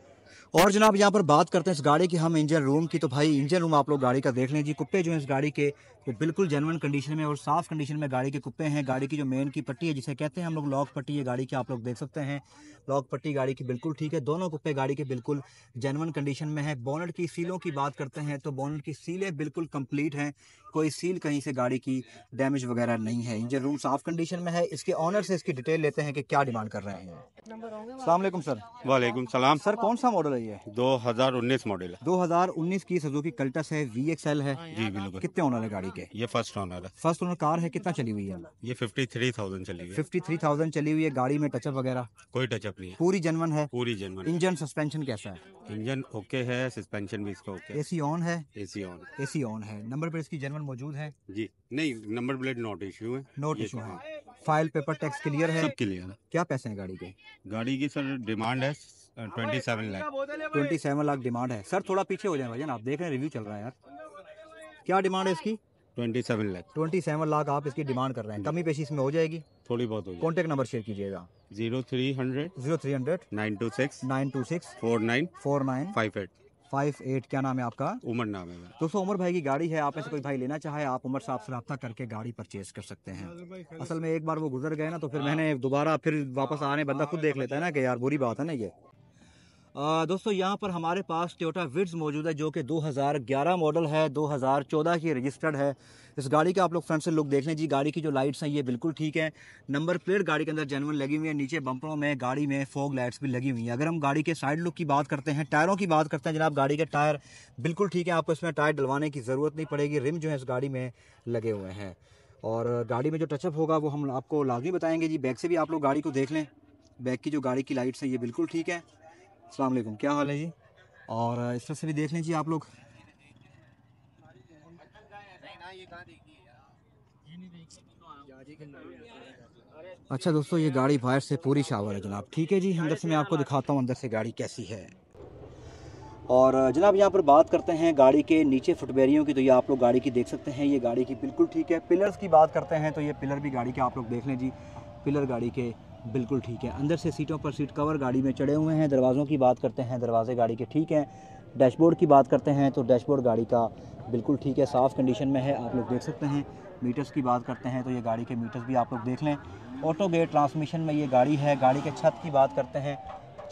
और जनाब यहाँ पर बात करते हैं इस गाड़ी की हम इंजन रूम की तो भाई इंजन रूम आप लोग गाड़ी का देख लें जी कुप्पे जो है इस गाड़ी के वो बिल्कुल जेनवन कंडीशन में और साफ कंडीशन में गाड़ी के कुप्पे हैं गाड़ी की जो मेन की पट्टी है जिसे कहते हैं हम लोग लॉक पट्टी है गाड़ी की आप लोग देख सकते हैं लॉक पट्टी गाड़ी की बिल्कुल ठीक है दोनों कुप्पे गाड़ी के बिल्कुल जेनवन कंडीशन में है बॉनट की सीलों की बात करते हैं तो बॉनट की सीलें बिल्कुल कंप्लीट हैं कोई सील कहीं से गाड़ी की डैमेज वगैरह नहीं है इंजन रूम साफ कंडीशन में है इसके ऑनर से इसकी डिटेल लेते हैं कि क्या डिमांड कर रहे हैं सलामकुम सर वालेकुम सलाम सर कौन सा मॉडल है ये 2019 मॉडल है 2019 की सुजुकी कल्टस है वी एक्सएल है हाँ, जी बिल्कुल कितने ऑनर है गाड़ी के ये फर्स्ट ऑनर है फर्स्ट ऑनर कार है कितना चली हुई है ये फिफ्टी थ्री थाउजेंड चली हुई फिफ्टी थ्री थाउजेंड चली हुई है गाड़ी में टचअप वगैरह कोई टचअप नहीं पूरी जनवन है पूरी जनवन इंजन सस्पेंशन कैसा है इंजन ओके है सस्पेंशन भी इसका ओके एसी ऑन है एसी ऑन एसी ऑन है नंबर पर इसकी जनवन डॉक्यूमेंट मौजूद है जी नहीं नंबर प्लेट नोट इशू है नोट इशू है फाइल पेपर टैक्स क्लियर है सब क्लियर है क्या पैसे हैं गाड़ी के गाड़ी की सर डिमांड है twenty seven lakh twenty seven lakh demand है सर थोड़ा पीछे हो जाए भाई आप देख रहे हैं रिव्यू चल रहा है यार क्या डिमांड है इसकी twenty seven lakh twenty seven lakh आप इसकी डिमांड कर रहे हैं कमी पेशी इसमें हो जाएगी थोड़ी बहुत होगी कॉन्टेक्ट नंबर शेयर कीजिएगा zero three hundred zero three hundred nine two six nine two six four nine four nine five eight five eight क्या नाम है आपका उमर नाम है दोस्तों उमर भाई की गाड़ी है आप ऐसे कोई भाई लेना चाहे आप उमर साहब से रब्ता करके गाड़ी परचेज कर सकते हैं असल में एक बार वो गुजर गए ना तो फिर हाँ। मैंने दोबारा फिर वापस आने बंदा खुद देख लेता है ना कि यार बुरी बात है ना ये दोस्तों यहाँ पर हमारे पास टोयोटा विड्स मौजूद है जो कि 2011 मॉडल है 2014 की रजिस्टर्ड है इस गाड़ी का आप लोग फ्रंट से लुक देख लें जी गाड़ी की जो लाइट्स हैं ये बिल्कुल ठीक है नंबर प्लेट गाड़ी के अंदर जेनवन लगी हुई है नीचे बम्परों में गाड़ी में फोग लाइट्स भी लगी हुई हैं अगर हम गाड़ी के साइड लुक की बात करते हैं टायरों की बात करते हैं जनाब गाड़ी के टायर बिल्कुल ठीक है आपको इसमें टायर डलवाने की ज़रूरत नहीं पड़ेगी रिम जो है इस गाड़ी में लगे हुए हैं और गाड़ी में जो टचअप होगा वो हम आपको लाजमी बताएँगे जी बैक से भी आप लोग गाड़ी को देख लें बैक की जो गाड़ी की लाइट्स हैं ये बिल्कुल ठीक है अस्सलाम वालेकुम क्या हाल है जी और इस तरह से भी देख लें जी आप लोग अच्छा दोस्तों ये गाड़ी बाहर से पूरी शावर है जनाब ठीक है जी अंदर से मैं आपको दिखाता हूँ अंदर से गाड़ी कैसी है और जनाब यहाँ पर बात करते हैं गाड़ी के नीचे फुटबेरियों की तो ये आप लोग गाड़ी की देख सकते हैं ये गाड़ी की बिल्कुल ठीक है पिलर्स की बात करते हैं तो ये पिलर भी गाड़ी के आप लोग देख लें जी पिलर गाड़ी के बिल्कुल ठीक है अंदर से सीटों पर सीट कवर गाड़ी में चढ़े हुए हैं दरवाज़ों की बात करते हैं दरवाजे गाड़ी के ठीक हैं डैशबोर्ड की बात करते हैं तो डैशबोर्ड गाड़ी का बिल्कुल ठीक है साफ़ कंडीशन में है आप लोग देख सकते हैं मीटर्स की बात करते हैं तो ये गाड़ी के मीटर्स भी आप लोग देख लें ऑटो गेट ट्रांसमिशन में ये गाड़ी है गाड़ी के छत की बात करते हैं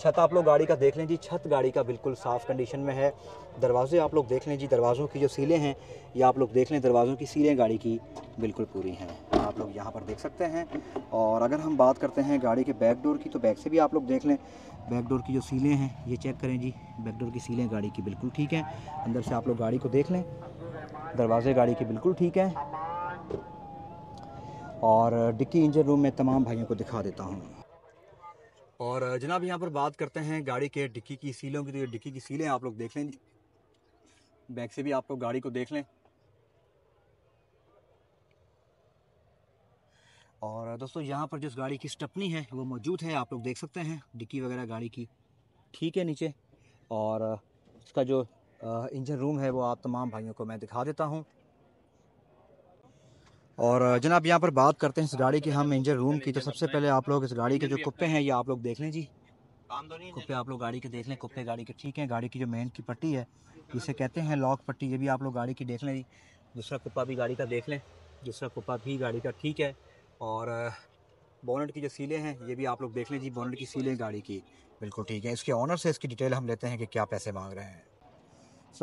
छत आप लोग गाड़ी का देख लें जी छत गाड़ी का बिल्कुल साफ़ कंडीशन में है दरवाजे आप लोग देख लें जी दरवाज़ों की जो सीलें हैं ये आप लोग देख लें दरवाज़ों की सीलें गाड़ी की बिल्कुल पूरी हैं आप लोग यहाँ पर देख सकते हैं और अगर हम बात करते हैं गाड़ी के बैक डोर की तो बैक से भी आप लोग देख लें बैक डोर की जो सीलें हैं ये चेक करें जी बैक डोर की सीलें गाड़ी की बिल्कुल ठीक हैं अंदर से आप लोग गाड़ी को देख लें दरवाजे गाड़ी के बिल्कुल ठीक हैं और डिक्की इंजन रूम में तमाम भाइयों को दिखा देता हूँ और जनाब यहाँ पर बात करते हैं गाड़ी के डिक्की की सीलों की तो ये डिक्की की सीलें आप लोग देख लें बैक से भी आप लोग गाड़ी को देख लें और दोस्तों यहाँ पर जिस गाड़ी की स्टपनी है वो मौजूद है आप लोग देख सकते हैं डिक्की वगैरह गाड़ी की ठीक है नीचे और इसका जो इंजन रूम है वो आप तमाम भाइयों को मैं दिखा देता हूँ और जनाब यहाँ पर बात करते हैं इस गाड़ी की हम इंजन रूम की तो सबसे पहले आप लोग इस गाड़ी के जो कुप्पे हैं ये आप लोग देख लें जी कुप्पे आप लोग गाड़ी के देख लें कुप्पे गाड़ी के ठीक है गाड़ी की जो मेन की पट्टी है जिसे कहते हैं लॉक पट्टी ये भी आप लोग गाड़ी की देख लें दूसरा कुप्पा भी गाड़ी का देख लें दूसरा कुप्पा भी गाड़ी का ठीक है और बोनट की जो सीलें हैं ये भी आप लोग देख लें जी बोनट की सीलें गाड़ी की बिल्कुल ठीक है इसके ऑनर से इसकी डिटेल हम लेते हैं कि क्या पैसे मांग रहे हैं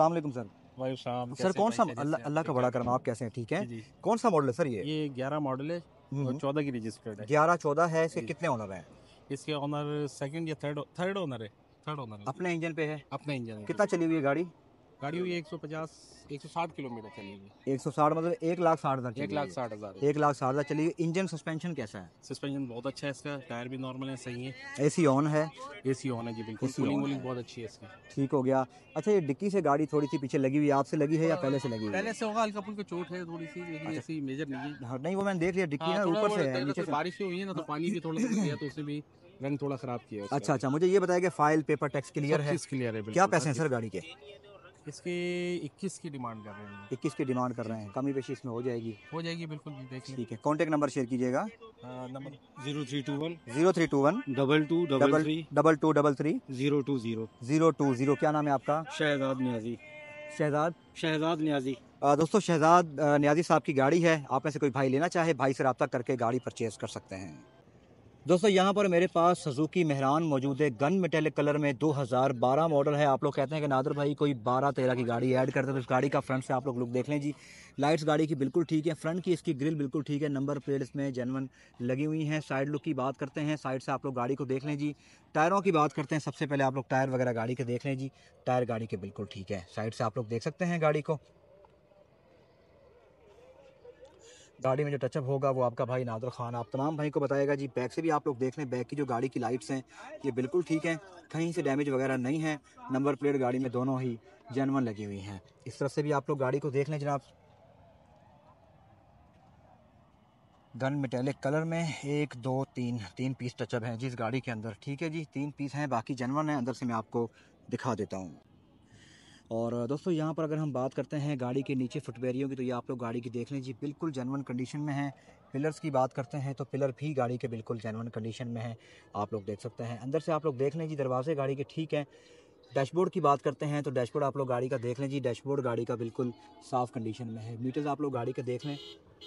अलैक्म सर वायुसाम सर कौन सा अल्लाह का बड़ा करम आप कैसे हैं ठीक है कौन सा मॉडल है सर ये ये ग्यारह मॉडल है हम्म। चौदह की रजिस्टर्ड है ग्यारह चौदह है इसके कितने ऑनर है इसके ऑनर सेकंड या थर्ड थर्ड ऑनर है थर्ड ऑनर अपने इंजन पे है अपने इंजन कितना चली हुई है गाड़ी गाड़ी हुई एक सौ पचास एक सौ साठ किलोमीटर चलेगी एक सौ साठ मतलब एक लाख साठ हज़ार एक लाख साठ हज़ार एक लाख साठ हज़ार चलेगी इंजन सस्पेंशन कैसा है सस्पेंशन बहुत अच्छा है इसका टायर भी नॉर्मल है सही है ए सी ऑन है ए सी ऑन है जी बिल्कुल कूलिंग वूलिंग बहुत अच्छी है इसकी ठीक हो गया अच्छा ये डिक्की से गाड़ी थोड़ी सी पीछे लगी हुई है आपसे लगी है या पहले से लगी हुई पहले से होगा हल्का फुल्का चोट है थोड़ी सी लेकिन अच्छा। ऐसी मेजर नहीं है हाँ, नहीं वो मैंने देख लिया डिक्की हाँ, ना ऊपर से है नीचे बारिश हुई है ना तो हाँ। पानी भी थोड़ा सा गया तो उसने भी रंग थोड़ा खराब किया अच्छा अच्छा मुझे ये बताया कि फाइल पेपर टैक्स क्लियर है क्लियर है क्या पैसे हैं सर गाड़ी के इसके 21 की डिमांड कर रहे हैं 21 की डिमांड कर रहे हैं कमी पेशी इसमें हो जाएगी हो जाएगी बिल्कुल ठीक है कॉन्टेक्ट नंबर शेयर कीजिएगा number zero three two one zero three two one double two double double two double three zero two zero zero two zero क्या नाम है आपका शहजाद न्याजी शहजाद शहजाद न्याजी दोस्तों शहजाद न्याजी साहब की गाड़ी है आप में से कोई भाई लेना चाहे भाई से रबता करके गाड़ी परचेज कर सकते हैं दोस्तों यहाँ पर मेरे पास सजुकी मेहरान मौजूद है गन मेटेलिक कलर में 2012 मॉडल है आप लोग कहते हैं कि नादर भाई कोई 12-13 की गाड़ी ऐड करते हैं तो इस गाड़ी का फ्रंट से आप लोग लुक देख लें जी लाइट्स गाड़ी की बिल्कुल ठीक है फ्रंट की इसकी ग्रिल बिल्कुल ठीक है नंबर प्लेट इसमें जेनवन लगी हुई हैं साइड लुक की बात करते हैं साइड से आप लोग गाड़ी को देख लें जी टायरों की बात करते हैं सबसे पहले आप लोग टायर वगैरह गाड़ी के देख लें जी टायर गाड़ी के बिल्कुल ठीक है साइड से आप लोग देख सकते हैं गाड़ी को गाड़ी में जो टचअप होगा वो आपका भाई नादर खान आप तमाम भाई को बताएगा जी बैक से भी आप लोग देख लें बैक की जो गाड़ी की लाइट्स हैं ये बिल्कुल ठीक हैं कहीं से डैमेज वगैरह नहीं है नंबर प्लेट गाड़ी में दोनों ही जैनवन लगी हुई हैं इस तरह से भी आप लोग गाड़ी को देख लें जनाब गन मेटेलिक कलर में एक दो तीन तीन पीस टचअप हैं जिस गाड़ी के अंदर ठीक है जी तीन पीस हैं बाकी जनवन है अंदर से मैं आपको दिखा देता हूँ और दोस्तों यहाँ पर अगर हम बात करते हैं गाड़ी के नीचे फुटबेरियों की तो ये आप लोग गाड़ी की देख लें जी बिल्कुल जेनवन कंडीशन में है पिलर्स की बात करते हैं तो पिलर भी गाड़ी के बिल्कुल जेनवन कंडीशन में है आप लोग देख सकते हैं अंदर से आप लोग देख लें जी दरवाजे गाड़ी के ठीक हैं डैशबोर्ड की बात करते हैं तो डैशबोर्ड आप लोग गाड़ी का देख लें जी डैशबोर्ड गाड़ी का बिल्कुल साफ़ कंडीशन में है मीटर्स आप लोग गाड़ी का देख लें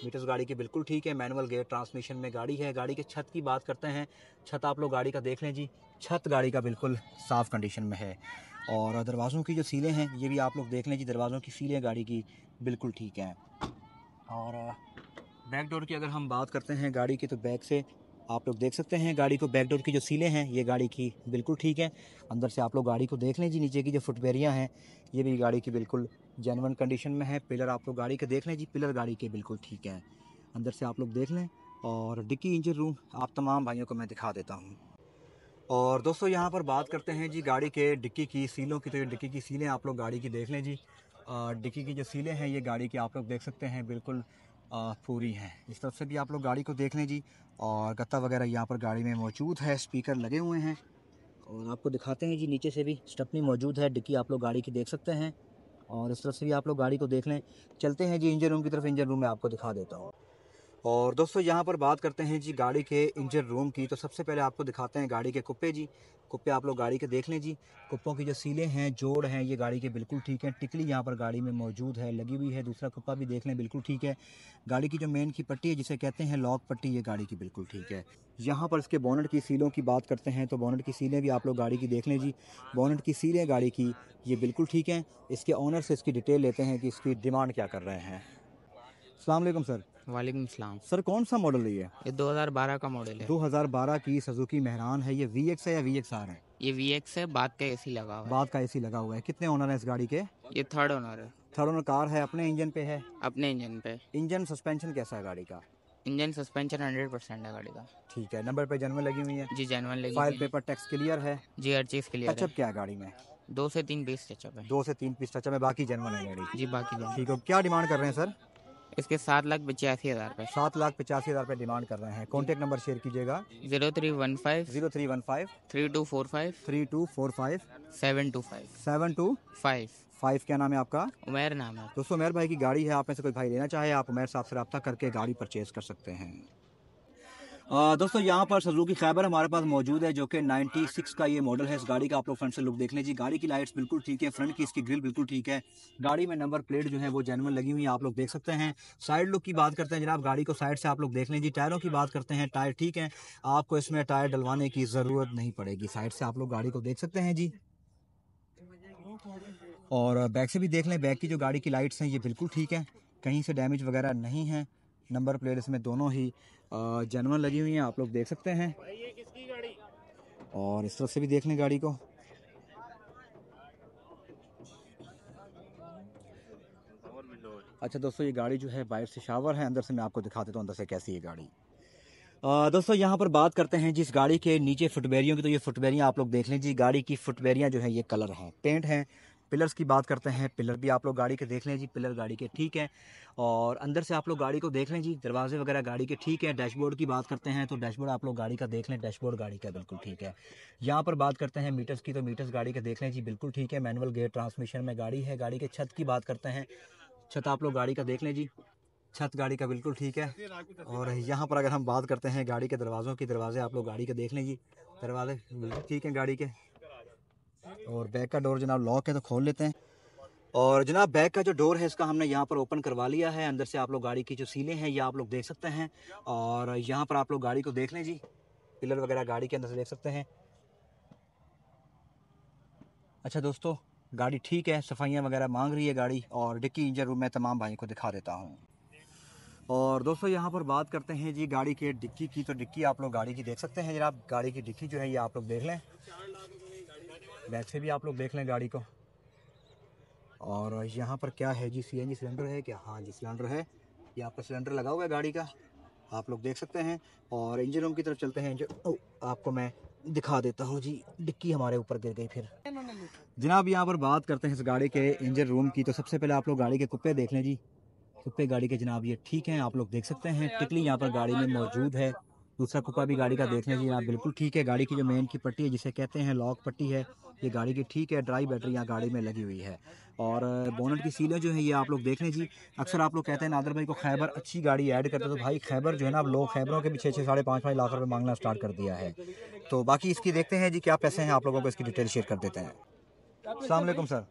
मीटर्स गाड़ी की बिल्कुल ठीक है मैनुअल गेयर ट्रांसमिशन में गाड़ी है गाड़ी के छत की बात करते हैं छत आप लोग गाड़ी का देख लें जी छत गाड़ी का बिल्कुल साफ़ कंडीशन में है और दरवाज़ों की जो सीलें हैं ये भी आप लोग देख लें जी दरवाज़ों की सीलें गाड़ी की बिल्कुल ठीक हैं और बैक डोर की अगर हम बात करते हैं गाड़ी की तो बैक से आप लोग देख सकते हैं गाड़ी को बैक डोर की जो सीलें हैं ये गाड़ी की बिल्कुल ठीक है अंदर से आप लोग गाड़ी को देख लें जी नीचे की जो फुटबेरियाँ हैं ये भी गाड़ी की बिल्कुल जेनवन कंडीशन में है पिलर आप लोग गाड़ी के देख लें जी पिलर गाड़ी के बिल्कुल ठीक है अंदर से आप लोग देख लें और डिक्की इंजन रूम आप तमाम भाइयों को मैं दिखा देता हूँ और दोस्तों यहाँ पर बात करते हैं जी गाड़ी के डिक्की की सीलों की तो ये डिक्की की सीलें आप लोग गाड़ी की देख लें जी डिक्की की जो सीलें हैं ये गाड़ी की आप लोग देख सकते हैं बिल्कुल पूरी हैं इस तरफ से भी आप लोग गाड़ी को देख लें जी और गत्ता वगैरह यहाँ पर गाड़ी में मौजूद है स्पीकर लगे हुए हैं और आपको दिखाते हैं जी नीचे से भी स्टपनी मौजूद है डिक्की आप लोग गाड़ी की देख सकते हैं और इस तरफ से भी आप लोग गाड़ी को देख लें चलते हैं जी इंजन रूम की तरफ इंजन रूम में आपको दिखा देता हूँ और दोस्तों यहाँ पर बात करते हैं जी गाड़ी के इंजन रूम की तो सबसे पहले आपको दिखाते हैं गाड़ी के कुप्पे जी कुप्पे आप लोग गाड़ी के देख लें जी कुप्पों की जो सीलें हैं जोड़ हैं ये गाड़ी के बिल्कुल ठीक हैं टिकली यहाँ पर गाड़ी में मौजूद है लगी हुई है दूसरा कुप्पा भी देख लें बिल्कुल ठीक है गाड़ी की जो मेन की पट्टी है जिसे कहते हैं लॉक पट्टी ये गाड़ी की बिल्कुल ठीक है यहाँ पर इसके बोनट की सीलों की बात करते हैं तो बोनट की सीलें भी आप लोग गाड़ी की देख लें जी बोनट की सीलें गाड़ी की ये बिल्कुल ठीक हैं इसके ऑनर से इसकी डिटेल लेते हैं कि इसकी डिमांड क्या कर रहे हैं अलमेकम सर वालेकुम सलाम सर कौन सा मॉडल है ये ये 2012 का मॉडल है 2012 की सजुकी मेहरान है ये वी एक्स है या वी एक्स आर है ये वी एक्स है बात का एसी लगा हुआ है बात का एसी लगा हुआ है कितने ओनर है इस गाड़ी के ये थर्ड ओनर है थर्ड ओनर कार है अपने इंजन पे है अपने इंजन पे इंजन सस्पेंशन कैसा है गाड़ी का इंजन सस्पेंशन हंड्रेड परसेंट है गाड़ी का ठीक है नंबर पे जनवन लगी हुई है जी जनवन लगी फाइल पेपर टैक्स क्लियर है जी हर चीज क्लियर टचअप क्या है गाड़ी में दो से तीन पीस टचअप है दो से तीन पीस टचअप है बाकी जनवन है गाड़ी जी बाकी ठीक है क्या डिमांड कर रहे हैं सर इसके सात लाख पचासी हज़ार रुपये सात लाख पचासी हज़ार रुपये डिमांड कर रहे हैं कॉन्टैक्ट नंबर शेयर कीजिएगा zero three one five zero three one five three two four five three two four five seven two five seven two five five क्या नाम है आपका उमेर नाम है दोस्तों उमेर भाई की गाड़ी है आप में से कोई भाई लेना चाहे आप उमेर साहब से रब्ता करके गाड़ी परचेज कर सकते हैं दोस्तों यहाँ पर सजुकी खैबर हमारे पास मौजूद है जो कि 96 का ये मॉडल है इस गाड़ी का आप लोग फ्रंट से लुक देख लें जी गाड़ी की लाइट्स बिल्कुल ठीक है फ्रंट की इसकी ग्रिल बिल्कुल ठीक है गाड़ी में नंबर प्लेट जो है वो जेनवन लगी हुई है आप लोग देख सकते हैं साइड लुक की बात करते हैं जनाब गाड़ी को साइड से आप लोग देख लें जी टायरों की बात करते हैं टायर ठीक है आपको इसमें टायर डलवाने की ज़रूरत नहीं पड़ेगी साइड से आप लोग गाड़ी को देख सकते हैं जी और बैक से भी देख लें बैक की जो गाड़ी की लाइट्स हैं ये बिल्कुल ठीक है कहीं से डैमेज वगैरह नहीं है नंबर प्लेट इसमें दोनों ही जनवर लगी हुई है आप लोग देख सकते हैं और इस तरफ से भी देख लें गाड़ी को अच्छा दोस्तों ये गाड़ी जो है बाहर से शावर है अंदर से मैं आपको दिखा देता हूँ तो अंदर से कैसी है गाड़ी आ, दोस्तों यहाँ पर बात करते हैं जिस गाड़ी के नीचे फुटबेरियों की तो ये फुटबेरियाँ आप लोग देख लें जी गाड़ी की फुटबेरियाँ जो है ये कलर हैं पेंट हैं पिलर्स की बात करते हैं पिलर भी आप लोग गाड़ी के देख लें जी पिलर गाड़ी के ठीक हैं और अंदर से आप लोग गाड़ी को देख लें जी दरवाजे वगैरह गाड़ी के ठीक है डैशबोर्ड की बात करते हैं तो डैशबोर्ड आप लोग गाड़ी का देख लें डैशबोर्ड गाड़ी का बिल्कुल ठीक है यहाँ पर बात करते हैं मीटर्स की तो मीटर्स गाड़ी के देख लें जी बिल्कुल ठीक है मैनुअल गेयर ट्रांसमिशन में गाड़ी है गाड़ी के छत की बात करते हैं छत आप लोग गाड़ी का देख लें जी छत गाड़ी का बिल्कुल ठीक है और यहाँ पर अगर हम बात करते हैं गाड़ी के दरवाज़ों की दरवाजे आप लोग गाड़ी के देख लें जी दरवाजे बिल्कुल ठीक हैं गाड़ी के और बैक का डोर जनाब लॉक है तो खोल लेते हैं और जनाब बैक का जो डोर है इसका हमने यहाँ पर ओपन करवा लिया है अंदर से आप लोग गाड़ी की जो सीलें हैं ये आप लोग देख सकते हैं और यहाँ पर आप लोग गाड़ी को देख लें जी पिलर वगैरह गाड़ी के अंदर से देख सकते हैं अच्छा दोस्तों गाड़ी ठीक है सफाइयाँ वगैरह मांग रही है गाड़ी और डिक्की इंजन रूम मैं तमाम भाई को दिखा देता हूँ और दोस्तों यहाँ पर बात करते हैं जी गाड़ी के डिक्की की तो डिक्की आप लोग गाड़ी की देख सकते हैं जनाब गाड़ी की डिक्की जो है ये आप लोग देख लें बैक से भी आप लोग देख लें गाड़ी को और यहाँ पर क्या है जी सी एन जी सिलेंडर है क्या हाँ जी सिलेंडर है ये आपका सिलेंडर लगा हुआ है गाड़ी का आप लोग देख सकते हैं और इंजन रूम की तरफ चलते हैं इंजन आपको मैं दिखा देता हूँ जी डिक्की हमारे ऊपर गिर गई फिर जनाब यहाँ पर बात करते हैं इस गाड़ी के इंजन रूम की तो सबसे पहले आप लोग गाड़ी के कुप्पे देख लें जी कुप्पे गाड़ी के जनाब ये ठीक हैं आप लोग देख सकते हैं टिकली यहाँ पर गाड़ी में मौजूद है दूसरा कुपा भी गाड़ी का देख लें यहाँ बिल्कुल ठीक है गाड़ी की जो मेन की पट्टी है जिसे कहते हैं लॉक पट्टी है ये गाड़ी की ठीक है ड्राई बैटरी यहाँ गाड़ी में लगी हुई है और बोनट की सीलें जो है ये आप लोग देख लें जी अक्सर आप लोग कहते हैं नादर भाई को खैबर अच्छी गाड़ी ऐड करते तो भाई खैबर जो है ना अब लोग खैबरों के भी छः छः साढ़े पाँच पाँच लाख रुपये मांगना स्टार्ट कर दिया है तो बाकी इसकी देखते हैं जी क्या पैसे हैं आप लोगों को इसकी डिटेल शेयर कर देते हैं अलमैकम सर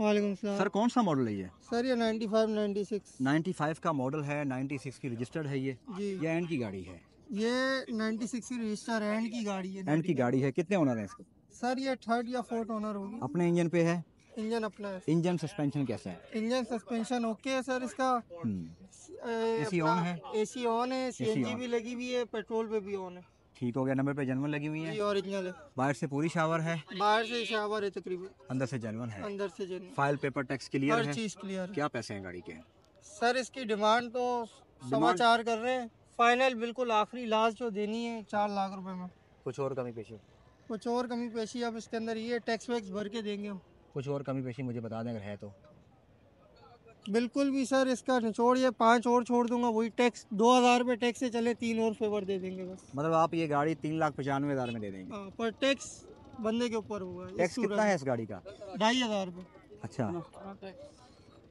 वालेकुम सर कौन सा मॉडल है ये सर ये 95 96 95 का मॉडल है 96 की रजिस्टर्ड है ये जी ये एंड की गाड़ी है ये 96 की रजिस्टर एंड की गाड़ी है एंड की गाड़ी है कितने ओनर है इसके सर ये थर्ड या फोर्थ ओनर होगी अपने इंजन पे है इंजन अपना है इंजन सस्पेंशन कैसा है इंजन सस्पेंशन ओके है सर इसका हम्म। एसी ऑन है एसी ऑन है सीएनजी भी लगी हुई है पेट्रोल पे भी ऑन है ठीक हो गया नंबर पे जनवन लगी हुई है ओरिजिनल है बाहर से पूरी शावर है बाहर से शावर है तकरीबन अंदर से जनवन है अंदर से genuine file paper tax clear है चीज क्लियर क्या पैसे हैं गाड़ी के सर इसकी डिमांड तो समाचार कर रहे हैं फाइनल बिल्कुल आखिरी लास्ट जो देनी है चार लाख रुपए में कुछ और कमी पेशी कुछ और कमी पेशी अब इसके अंदर ये टैक्स वैक्स भर के देंगे हम कुछ और कमी पेशी मुझे बता दें अगर है तो बिल्कुल भी सर इसका निचोड़ ये पाँच और छोड़ दूंगा वही टैक्स दो हज़ार रुपये टैक्स से चले तीन और फेवर दे देंगे बस मतलब आप ये गाड़ी तीन लाख पचानवे हज़ार में दे देंगे आ, हाँ, पर टैक्स बंदे के ऊपर होगा टैक्स कितना है इस गाड़ी का ढाई हज़ार रुपये अच्छा हाँ,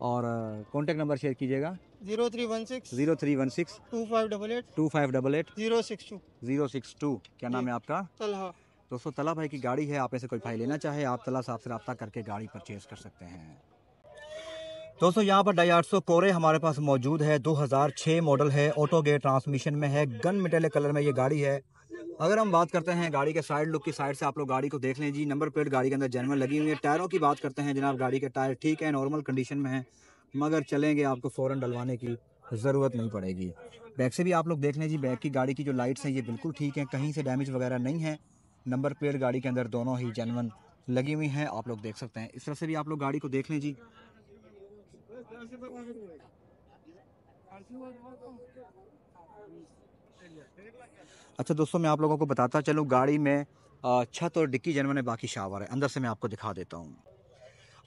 और कॉन्टैक्ट नंबर शेयर कीजिएगा zero three one six zero three one six two five double eight two five double eight zero six two zero six two क्या नाम है आपका तलहा दोस्तों तला भाई की गाड़ी है आप ऐसे कोई भाई लेना चाहे आप तला साहब से रब्ता करके गाड़ी परचेज कर सकते हैं दोस्तों यहाँ पर डाई कोरे हमारे पास मौजूद है 2006 मॉडल है ऑटो गेयर ट्रांसमिशन में है गन मिटेले कलर में ये गाड़ी है अगर हम बात करते हैं गाड़ी के साइड लुक की साइड से आप लोग गाड़ी को देख लें जी नंबर प्लेट गाड़ी के अंदर जनवर लगी हुई है टायरों की बात करते हैं जनाब गाड़ी के टायर ठीक है नॉर्मल कंडीशन में है मगर चलेंगे आपको फ़ौरन डलवाने की ज़रूरत नहीं पड़ेगी बैक से भी आप लोग देख लें जी बैक की गाड़ी की जो लाइट्स हैं ये बिल्कुल ठीक हैं कहीं से डैमेज वगैरह नहीं है नंबर प्लेट गाड़ी के अंदर दोनों ही जनवन लगी हुई हैं आप लोग देख सकते हैं इस तरह से भी आप लोग गाड़ी को देख लें जी अच्छा दोस्तों मैं आप लोगों को बताता चलूँ गाड़ी में छत और डिक्की जनवन बाकी शावर है अंदर से मैं आपको दिखा देता हूँ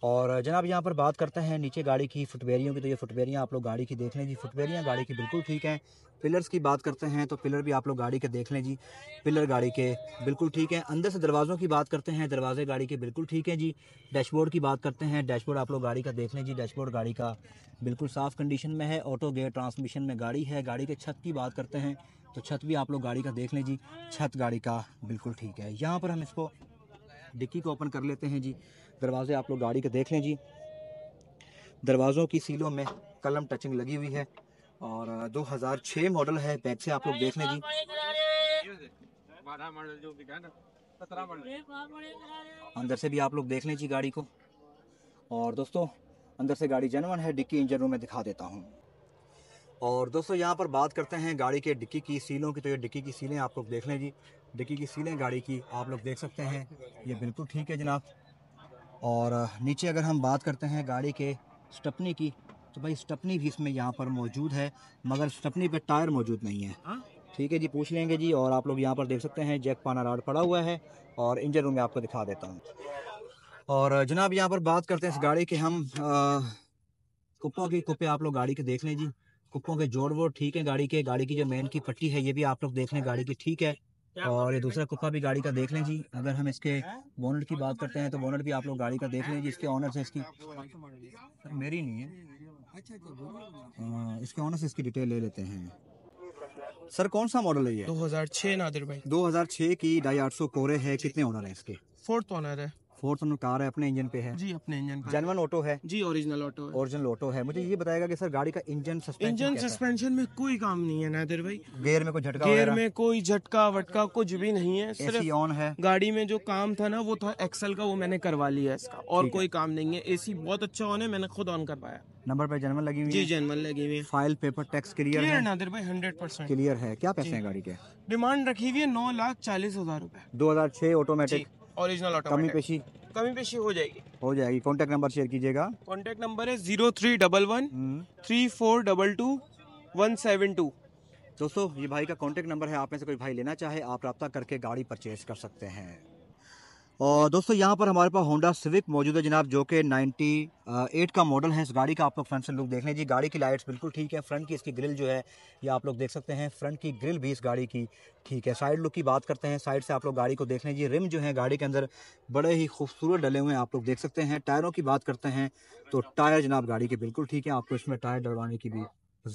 और जनाब यहाँ पर बात करते हैं नीचे गाड़ी की फुटबेरियों की तो ये फुटबेरियाँ आप लोग गाड़ी की देख लें जी फुटबेरियाँ गाड़ी की बिल्कुल ठीक हैं पिलर्स की बात करते हैं तो पिलर भी आप लोग गाड़ी के देख लें जी पिलर गाड़ी के बिल्कुल ठीक हैं अंदर से दरवाज़ों की बात करते हैं दरवाजे गाड़ी के बिल्कुल ठीक हैं जी डैशबोर्ड की बात करते हैं डैशबोर्ड आप लोग गाड़ी का देख लें जी डैशबोर्ड गाड़ी का बिल्कुल साफ़ कंडीशन में है ऑटो गेयर ट्रांसमिशन में गाड़ी है गाड़ी के छत की बात करते हैं तो छत भी आप लोग गाड़ी का देख लें जी छत गाड़ी का बिल्कुल ठीक है यहाँ पर हम इसको डिक्की को ओपन कर लेते हैं जी दरवाजे आप लोग गाड़ी का देख लें जी दरवाज़ों की सीलों में कलम टचिंग लगी हुई है और 2006 मॉडल है बैग से आप लोग देख लें जी अंदर से भी आप लोग देख लें जी गाड़ी को और दोस्तों अंदर से गाड़ी जनवन है डिक्की इंजन रूम में दिखा देता हूँ और दोस्तों यहाँ पर बात करते हैं गाड़ी के डिक्की की सीलों की तो ये डिक्की की सीलें आप लोग देख लें जी डिक्की की सीलें गाड़ी की आप लोग देख सकते हैं ये बिल्कुल ठीक है जनाब और नीचे अगर हम बात करते हैं गाड़ी के स्टपनी की तो भाई स्टपनी भी इसमें यहाँ पर मौजूद है मगर स्टपनी पर टायर मौजूद नहीं है हाँ? ठीक है जी पूछ लेंगे जी और आप लोग यहाँ पर देख सकते हैं जैक पाना राड पड़ा हुआ है और इंजन रूम में आपको दिखा देता हूँ और जनाब यहाँ पर बात करते हैं इस गाड़ी के हम कुप्पा के कुप्पे आप लोग गाड़ी के देख लें जी कुकों के जोड़ वो ठीक है गाड़ी के गाड़ी की जो मेन की पट्टी है ये भी आप लोग देख लें गाड़ी की ठीक है और ये दूसरा कुप्पा भी गाड़ी का देख लें जी अगर हम इसके बोनट की बात करते हैं तो बोनट भी आप लोग गाड़ी का देख लें जी इसके ऑनर से इसकी अच्छा, मेरी नहीं है अच्छा, अच्छा, हाँ, इसके ऑनर से इसकी डिटेल ले लेते हैं सर कौन सा मॉडल है ये 2006 नादिर भाई 2006 की ढाई आठ सौ कोरे है कितने ऑनर है इसके फोर्थ ऑनर है फोर्थ कार है अपने इंजन पे है जी अपने इंजन पे जनवन ऑटो है जी ओरिजिनल ऑटो ओरिजिनल ऑटो है मुझे ये बताएगा कि सर गाड़ी का इंजन इंजन सस्पेंशन में कोई काम नहीं है नादिर भाई गेयर में कोई झटका गेयर में कोई झटका वटका कुछ भी नहीं है सिर्फ ऑन है गाड़ी में जो काम था ना वो था एक्सल का वो मैंने करवा लिया है इसका और कोई काम नहीं है सी बहुत अच्छा ऑन है मैंने खुद ऑन करवाया नंबर पर जनवन लगी हुई जी जनवन लगी हुई फाइल पेपर टैक्स क्लियर है नादिर भाई हंड्रेड परसेंट क्लियर है क्या पैसे हैं गाड़ी के डिमांड रखी हुई है नौ लाख चालीस हजार रूपए दो हजार छह ऑटोमेटिक ओरिजिनल कमी पेशी कमी पेशी हो जाएगी हो जाएगी कॉन्टेक्ट नंबर शेयर कीजिएगा कॉन्टेक्ट नंबर है zero three double one three four double two one seven two दोस्तों ये भाई का कॉन्टेक्ट नंबर है आप में से कोई भाई लेना चाहे आप रब्ता करके गाड़ी परचेज कर सकते हैं और दोस्तों यहाँ पर हमारे पास होंडा सिविक मौजूद है जनाब जो कि 98 का मॉडल है इस गाड़ी का आप लोग फ्रंट से लुक देख लें जी गाड़ी की लाइट्स बिल्कुल ठीक है फ्रंट की इसकी ग्रिल जो है ये आप लोग देख सकते हैं फ्रंट की ग्रिल भी इस गाड़ी की ठीक है साइड लुक की बात करते हैं साइड से आप लोग गाड़ी को देख लें जी रिम जो है गाड़ी के अंदर बड़े ही खूबसूरत डले हुए हैं आप लोग देख सकते हैं टायरों की बात करते हैं तो टायर जनाब गाड़ी के बिल्कुल ठीक है आपको इसमें टायर डलवाने की भी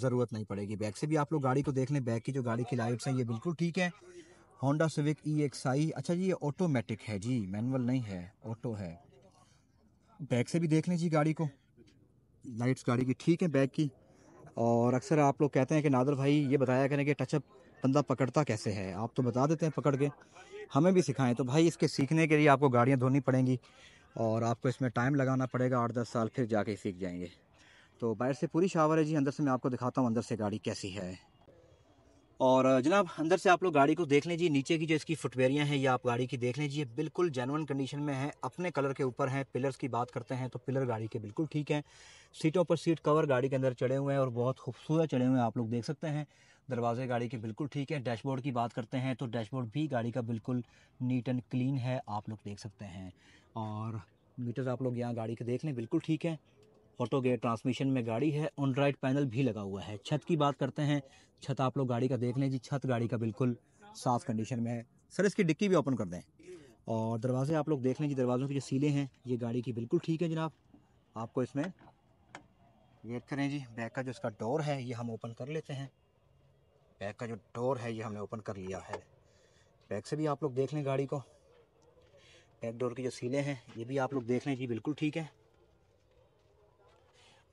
ज़रूरत नहीं पड़ेगी बैक से भी आप लोग गाड़ी को देख लें बैक की जो गाड़ी की लाइट्स हैं ये बिल्कुल ठीक है Honda civic E X I अच्छा जी ये ऑटोमेटिक है जी मैनुअल नहीं है ऑटो है बैक से भी देख लें जी गाड़ी को लाइट्स गाड़ी की ठीक है बैक की और अक्सर आप लोग कहते हैं कि नादर भाई ये बताया करें कि टचअप बंदा पकड़ता कैसे है आप तो बता देते हैं पकड़ के हमें भी सिखाएं तो भाई इसके सीखने के लिए आपको गाड़ियाँ धोनी पड़ेंगी और आपको इसमें टाइम लगाना पड़ेगा आठ दस साल फिर जाके सीख जाएंगे तो बाहर से पूरी शावर है जी अंदर से मैं आपको दिखाता हूँ अंदर से गाड़ी कैसी है और जनाब अंदर से आप लोग गाड़ी को देख लीजिए नीचे की जो इसकी फुटवेरियाँ हैं ये आप गाड़ी की देख लीजिए बिल्कुल जेनवन कंडीशन में है अपने कलर के ऊपर है पिलर्स की बात करते हैं तो पिलर गाड़ी के बिल्कुल ठीक है सीटों पर सीट कवर गाड़ी के अंदर चढ़े हुए हैं और बहुत खूबसूरत चढ़े हुए हैं आप लोग देख सकते हैं दरवाजे गाड़ी के बिल्कुल ठीक है डैशबोर्ड की बात करते हैं तो डैशबोर्ड भी गाड़ी का बिल्कुल नीट एंड क्लीन है आप लोग देख सकते हैं और मीटर्स आप लोग यहाँ गाड़ी के देख लें बिल्कुल ठीक है ऑटो गेयर ट्रांसमिशन में गाड़ी है ऑन राइट पैनल भी लगा हुआ है छत की बात करते हैं छत आप लोग गाड़ी का देख लें जी छत गाड़ी का बिल्कुल साफ कंडीशन में है सर इसकी डिक्की भी ओपन कर दें और दरवाजे आप लोग देख लें जी दरवाज़ों की जो सीलें हैं ये गाड़ी की बिल्कुल ठीक है जनाब आपको इसमें वेट करें जी बैक का जो इसका डोर है ये हम ओपन कर लेते हैं बैक का जो डोर है ये हमने ओपन कर लिया है बैक से भी आप लोग देख लें गाड़ी को बैक डोर की जो सीलें हैं ये भी आप लोग देख लें जी बिल्कुल ठीक है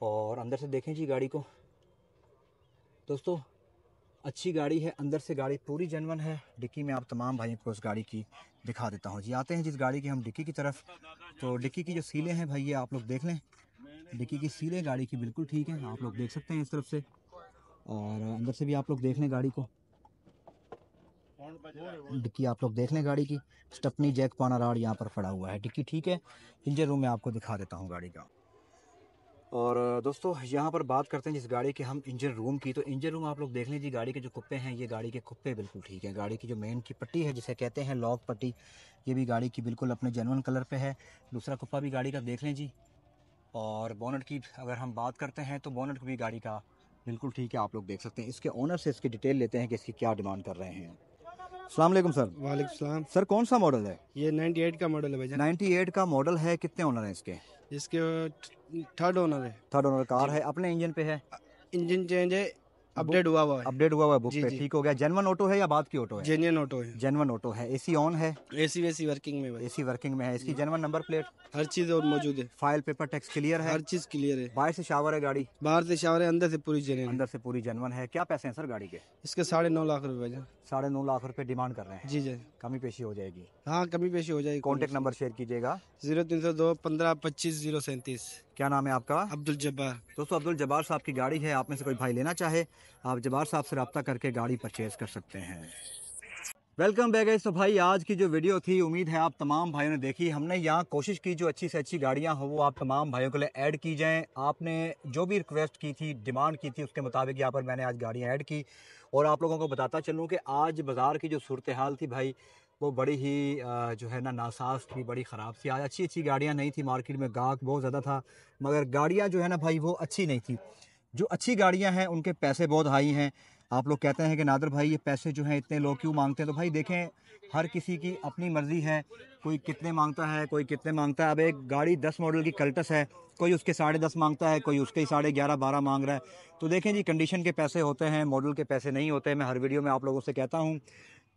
और अंदर से देखें जी गाड़ी को दोस्तों अच्छी गाड़ी है अंदर से गाड़ी पूरी जनवन है डिक्की में आप तमाम भाइयों को उस गाड़ी की दिखा देता हूँ जी आते हैं जिस गाड़ी की हम डिक्की की तरफ तो डिक्की की जो सीलें हैं भाई ये आप लोग देख लें डिक्की की सीलें गाड़ी की बिल्कुल ठीक है आप लोग देख सकते हैं इस तरफ से और अंदर से भी आप लोग देख लें गाड़ी को डिक्की आप लोग देख लें गाड़ी की स्टपनी जैक पाना राड यहाँ पर पड़ा हुआ है डिक्की ठीक है इंजन रूम में आपको दिखा देता हूँ गाड़ी का और दोस्तों यहाँ पर बात करते हैं जिस गाड़ी के हम इंजन रूम की तो इंजन रूम आप लोग देख लीजिए गाड़ी के जो कुप्पे हैं ये गाड़ी के कुप्पे बिल्कुल ठीक है गाड़ी की जो मेन की पट्टी है जिसे कहते हैं लॉक पट्टी ये भी गाड़ी की बिल्कुल अपने जेनवन कलर पे है दूसरा कुप्पा भी गाड़ी का देख लें जी और बोनट की अगर हम बात करते हैं तो बोनट भी गाड़ी का बिल्कुल ठीक है आप लोग देख सकते हैं इसके ओनर से इसकी डिटेल लेते हैं कि इसकी क्या डिमांड कर रहे हैं सलाम सर वालेकुम सलाम सर कौन सा मॉडल है ये 98 का मॉडल है भाई 98 का मॉडल है कितने ओनर हैं इसके इसके थर्ड ओनर है थर्ड ओनर कार है अपने इंजन पे है इंजन चेंज है अपडेट हुआ हुआ है अपडेट हुआ हुआ है बुक जी, पे ठीक हो गया जेनवन ऑटो है या बाद की ऑटो है जेनवन ऑटो है जेनवन ऑटो है एसी ऑन है एसी सी वर्किंग में एसी वर्किंग में है इसकी जेनवन नंबर प्लेट हर चीज और मौजूद है फाइल पेपर टैक्स क्लियर है हर चीज क्लियर है बाहर से शावर है गाड़ी बाहर से शावर है अंदर से पूरी जेनवन अंदर से पूरी जेनवन है क्या पैसे है सर गाड़ी के इसके साढ़े नौ लाख रूपये साढ़े नौ लाख रुपए डिमांड कर रहे हैं जी जी कमी पेशी हो जाएगी हाँ कमी पेशी हो जाएगी कॉन्टेक्ट नंबर शेयर कीजिएगा जीरो तीन सौ दो पंद्रह पच्चीस जीरो सैंतीस क्या नाम है आपका अब्दुल जब्बार दोस्तों अब्दुल जब्बार साहब की गाड़ी है आप में से कोई भाई लेना चाहे आप जब्बार साहब से रब्ता करके गाड़ी परचेज कर सकते हैं वेलकम बैक है तो भाई आज की जो वीडियो थी उम्मीद है आप तमाम भाइयों ने देखी हमने यहाँ कोशिश की जो अच्छी से अच्छी गाड़ियाँ हो वो आप तमाम भाइयों के लिए ऐड की जाएँ आपने जो भी रिक्वेस्ट की थी डिमांड की थी उसके मुताबिक यहाँ पर मैंने आज गाड़ियाँ ऐड की और आप लोगों को बताता चलूँ कि आज बाज़ार की जो सूरत हाल थी भाई वो बड़ी ही जो है ना नासाज थी बड़ी ख़राब थी आज अच्छी अच्छी गाड़ियाँ नहीं थी मार्केट में गाहक बहुत ज़्यादा था मगर गाड़ियाँ जो है ना भाई वो अच्छी नहीं थी जो अच्छी गाड़ियाँ हैं उनके पैसे बहुत हाई हैं आप लोग कहते हैं कि नादर भाई ये पैसे जो हैं इतने लोग क्यों मांगते हैं तो भाई देखें हर किसी की अपनी मर्ज़ी है कोई कितने मांगता है कोई कितने मांगता है अब एक गाड़ी दस मॉडल की कल्टस है कोई उसके साढ़े दस मांगता है कोई उसके ही साढ़े ग्यारह बारह मांग रहा है तो देखें जी कंडीशन के पैसे होते हैं मॉडल के पैसे नहीं होते मैं हर वीडियो में आप लोगों से कहता हूँ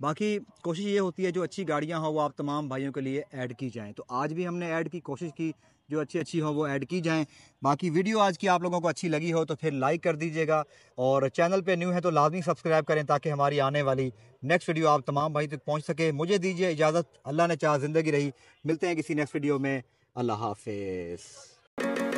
बाकी कोशिश ये होती है जो अच्छी गाड़ियाँ हों वो आप तमाम भाइयों के लिए ऐड की जाएँ तो आज भी हमने ऐड की कोशिश की जो अच्छी अच्छी हो वो ऐड की जाएँ बाकी वीडियो आज की आप लोगों को अच्छी लगी हो तो फिर लाइक कर दीजिएगा और चैनल पे न्यू है तो लाजमी सब्सक्राइब करें ताकि हमारी आने वाली नेक्स्ट वीडियो आप तमाम भाई तक पहुँच सके मुझे दीजिए इजाज़त अल्लाह ने चाह ज़िंदगी रही मिलते हैं किसी नेक्स्ट वीडियो में अल्लाह हाफिज़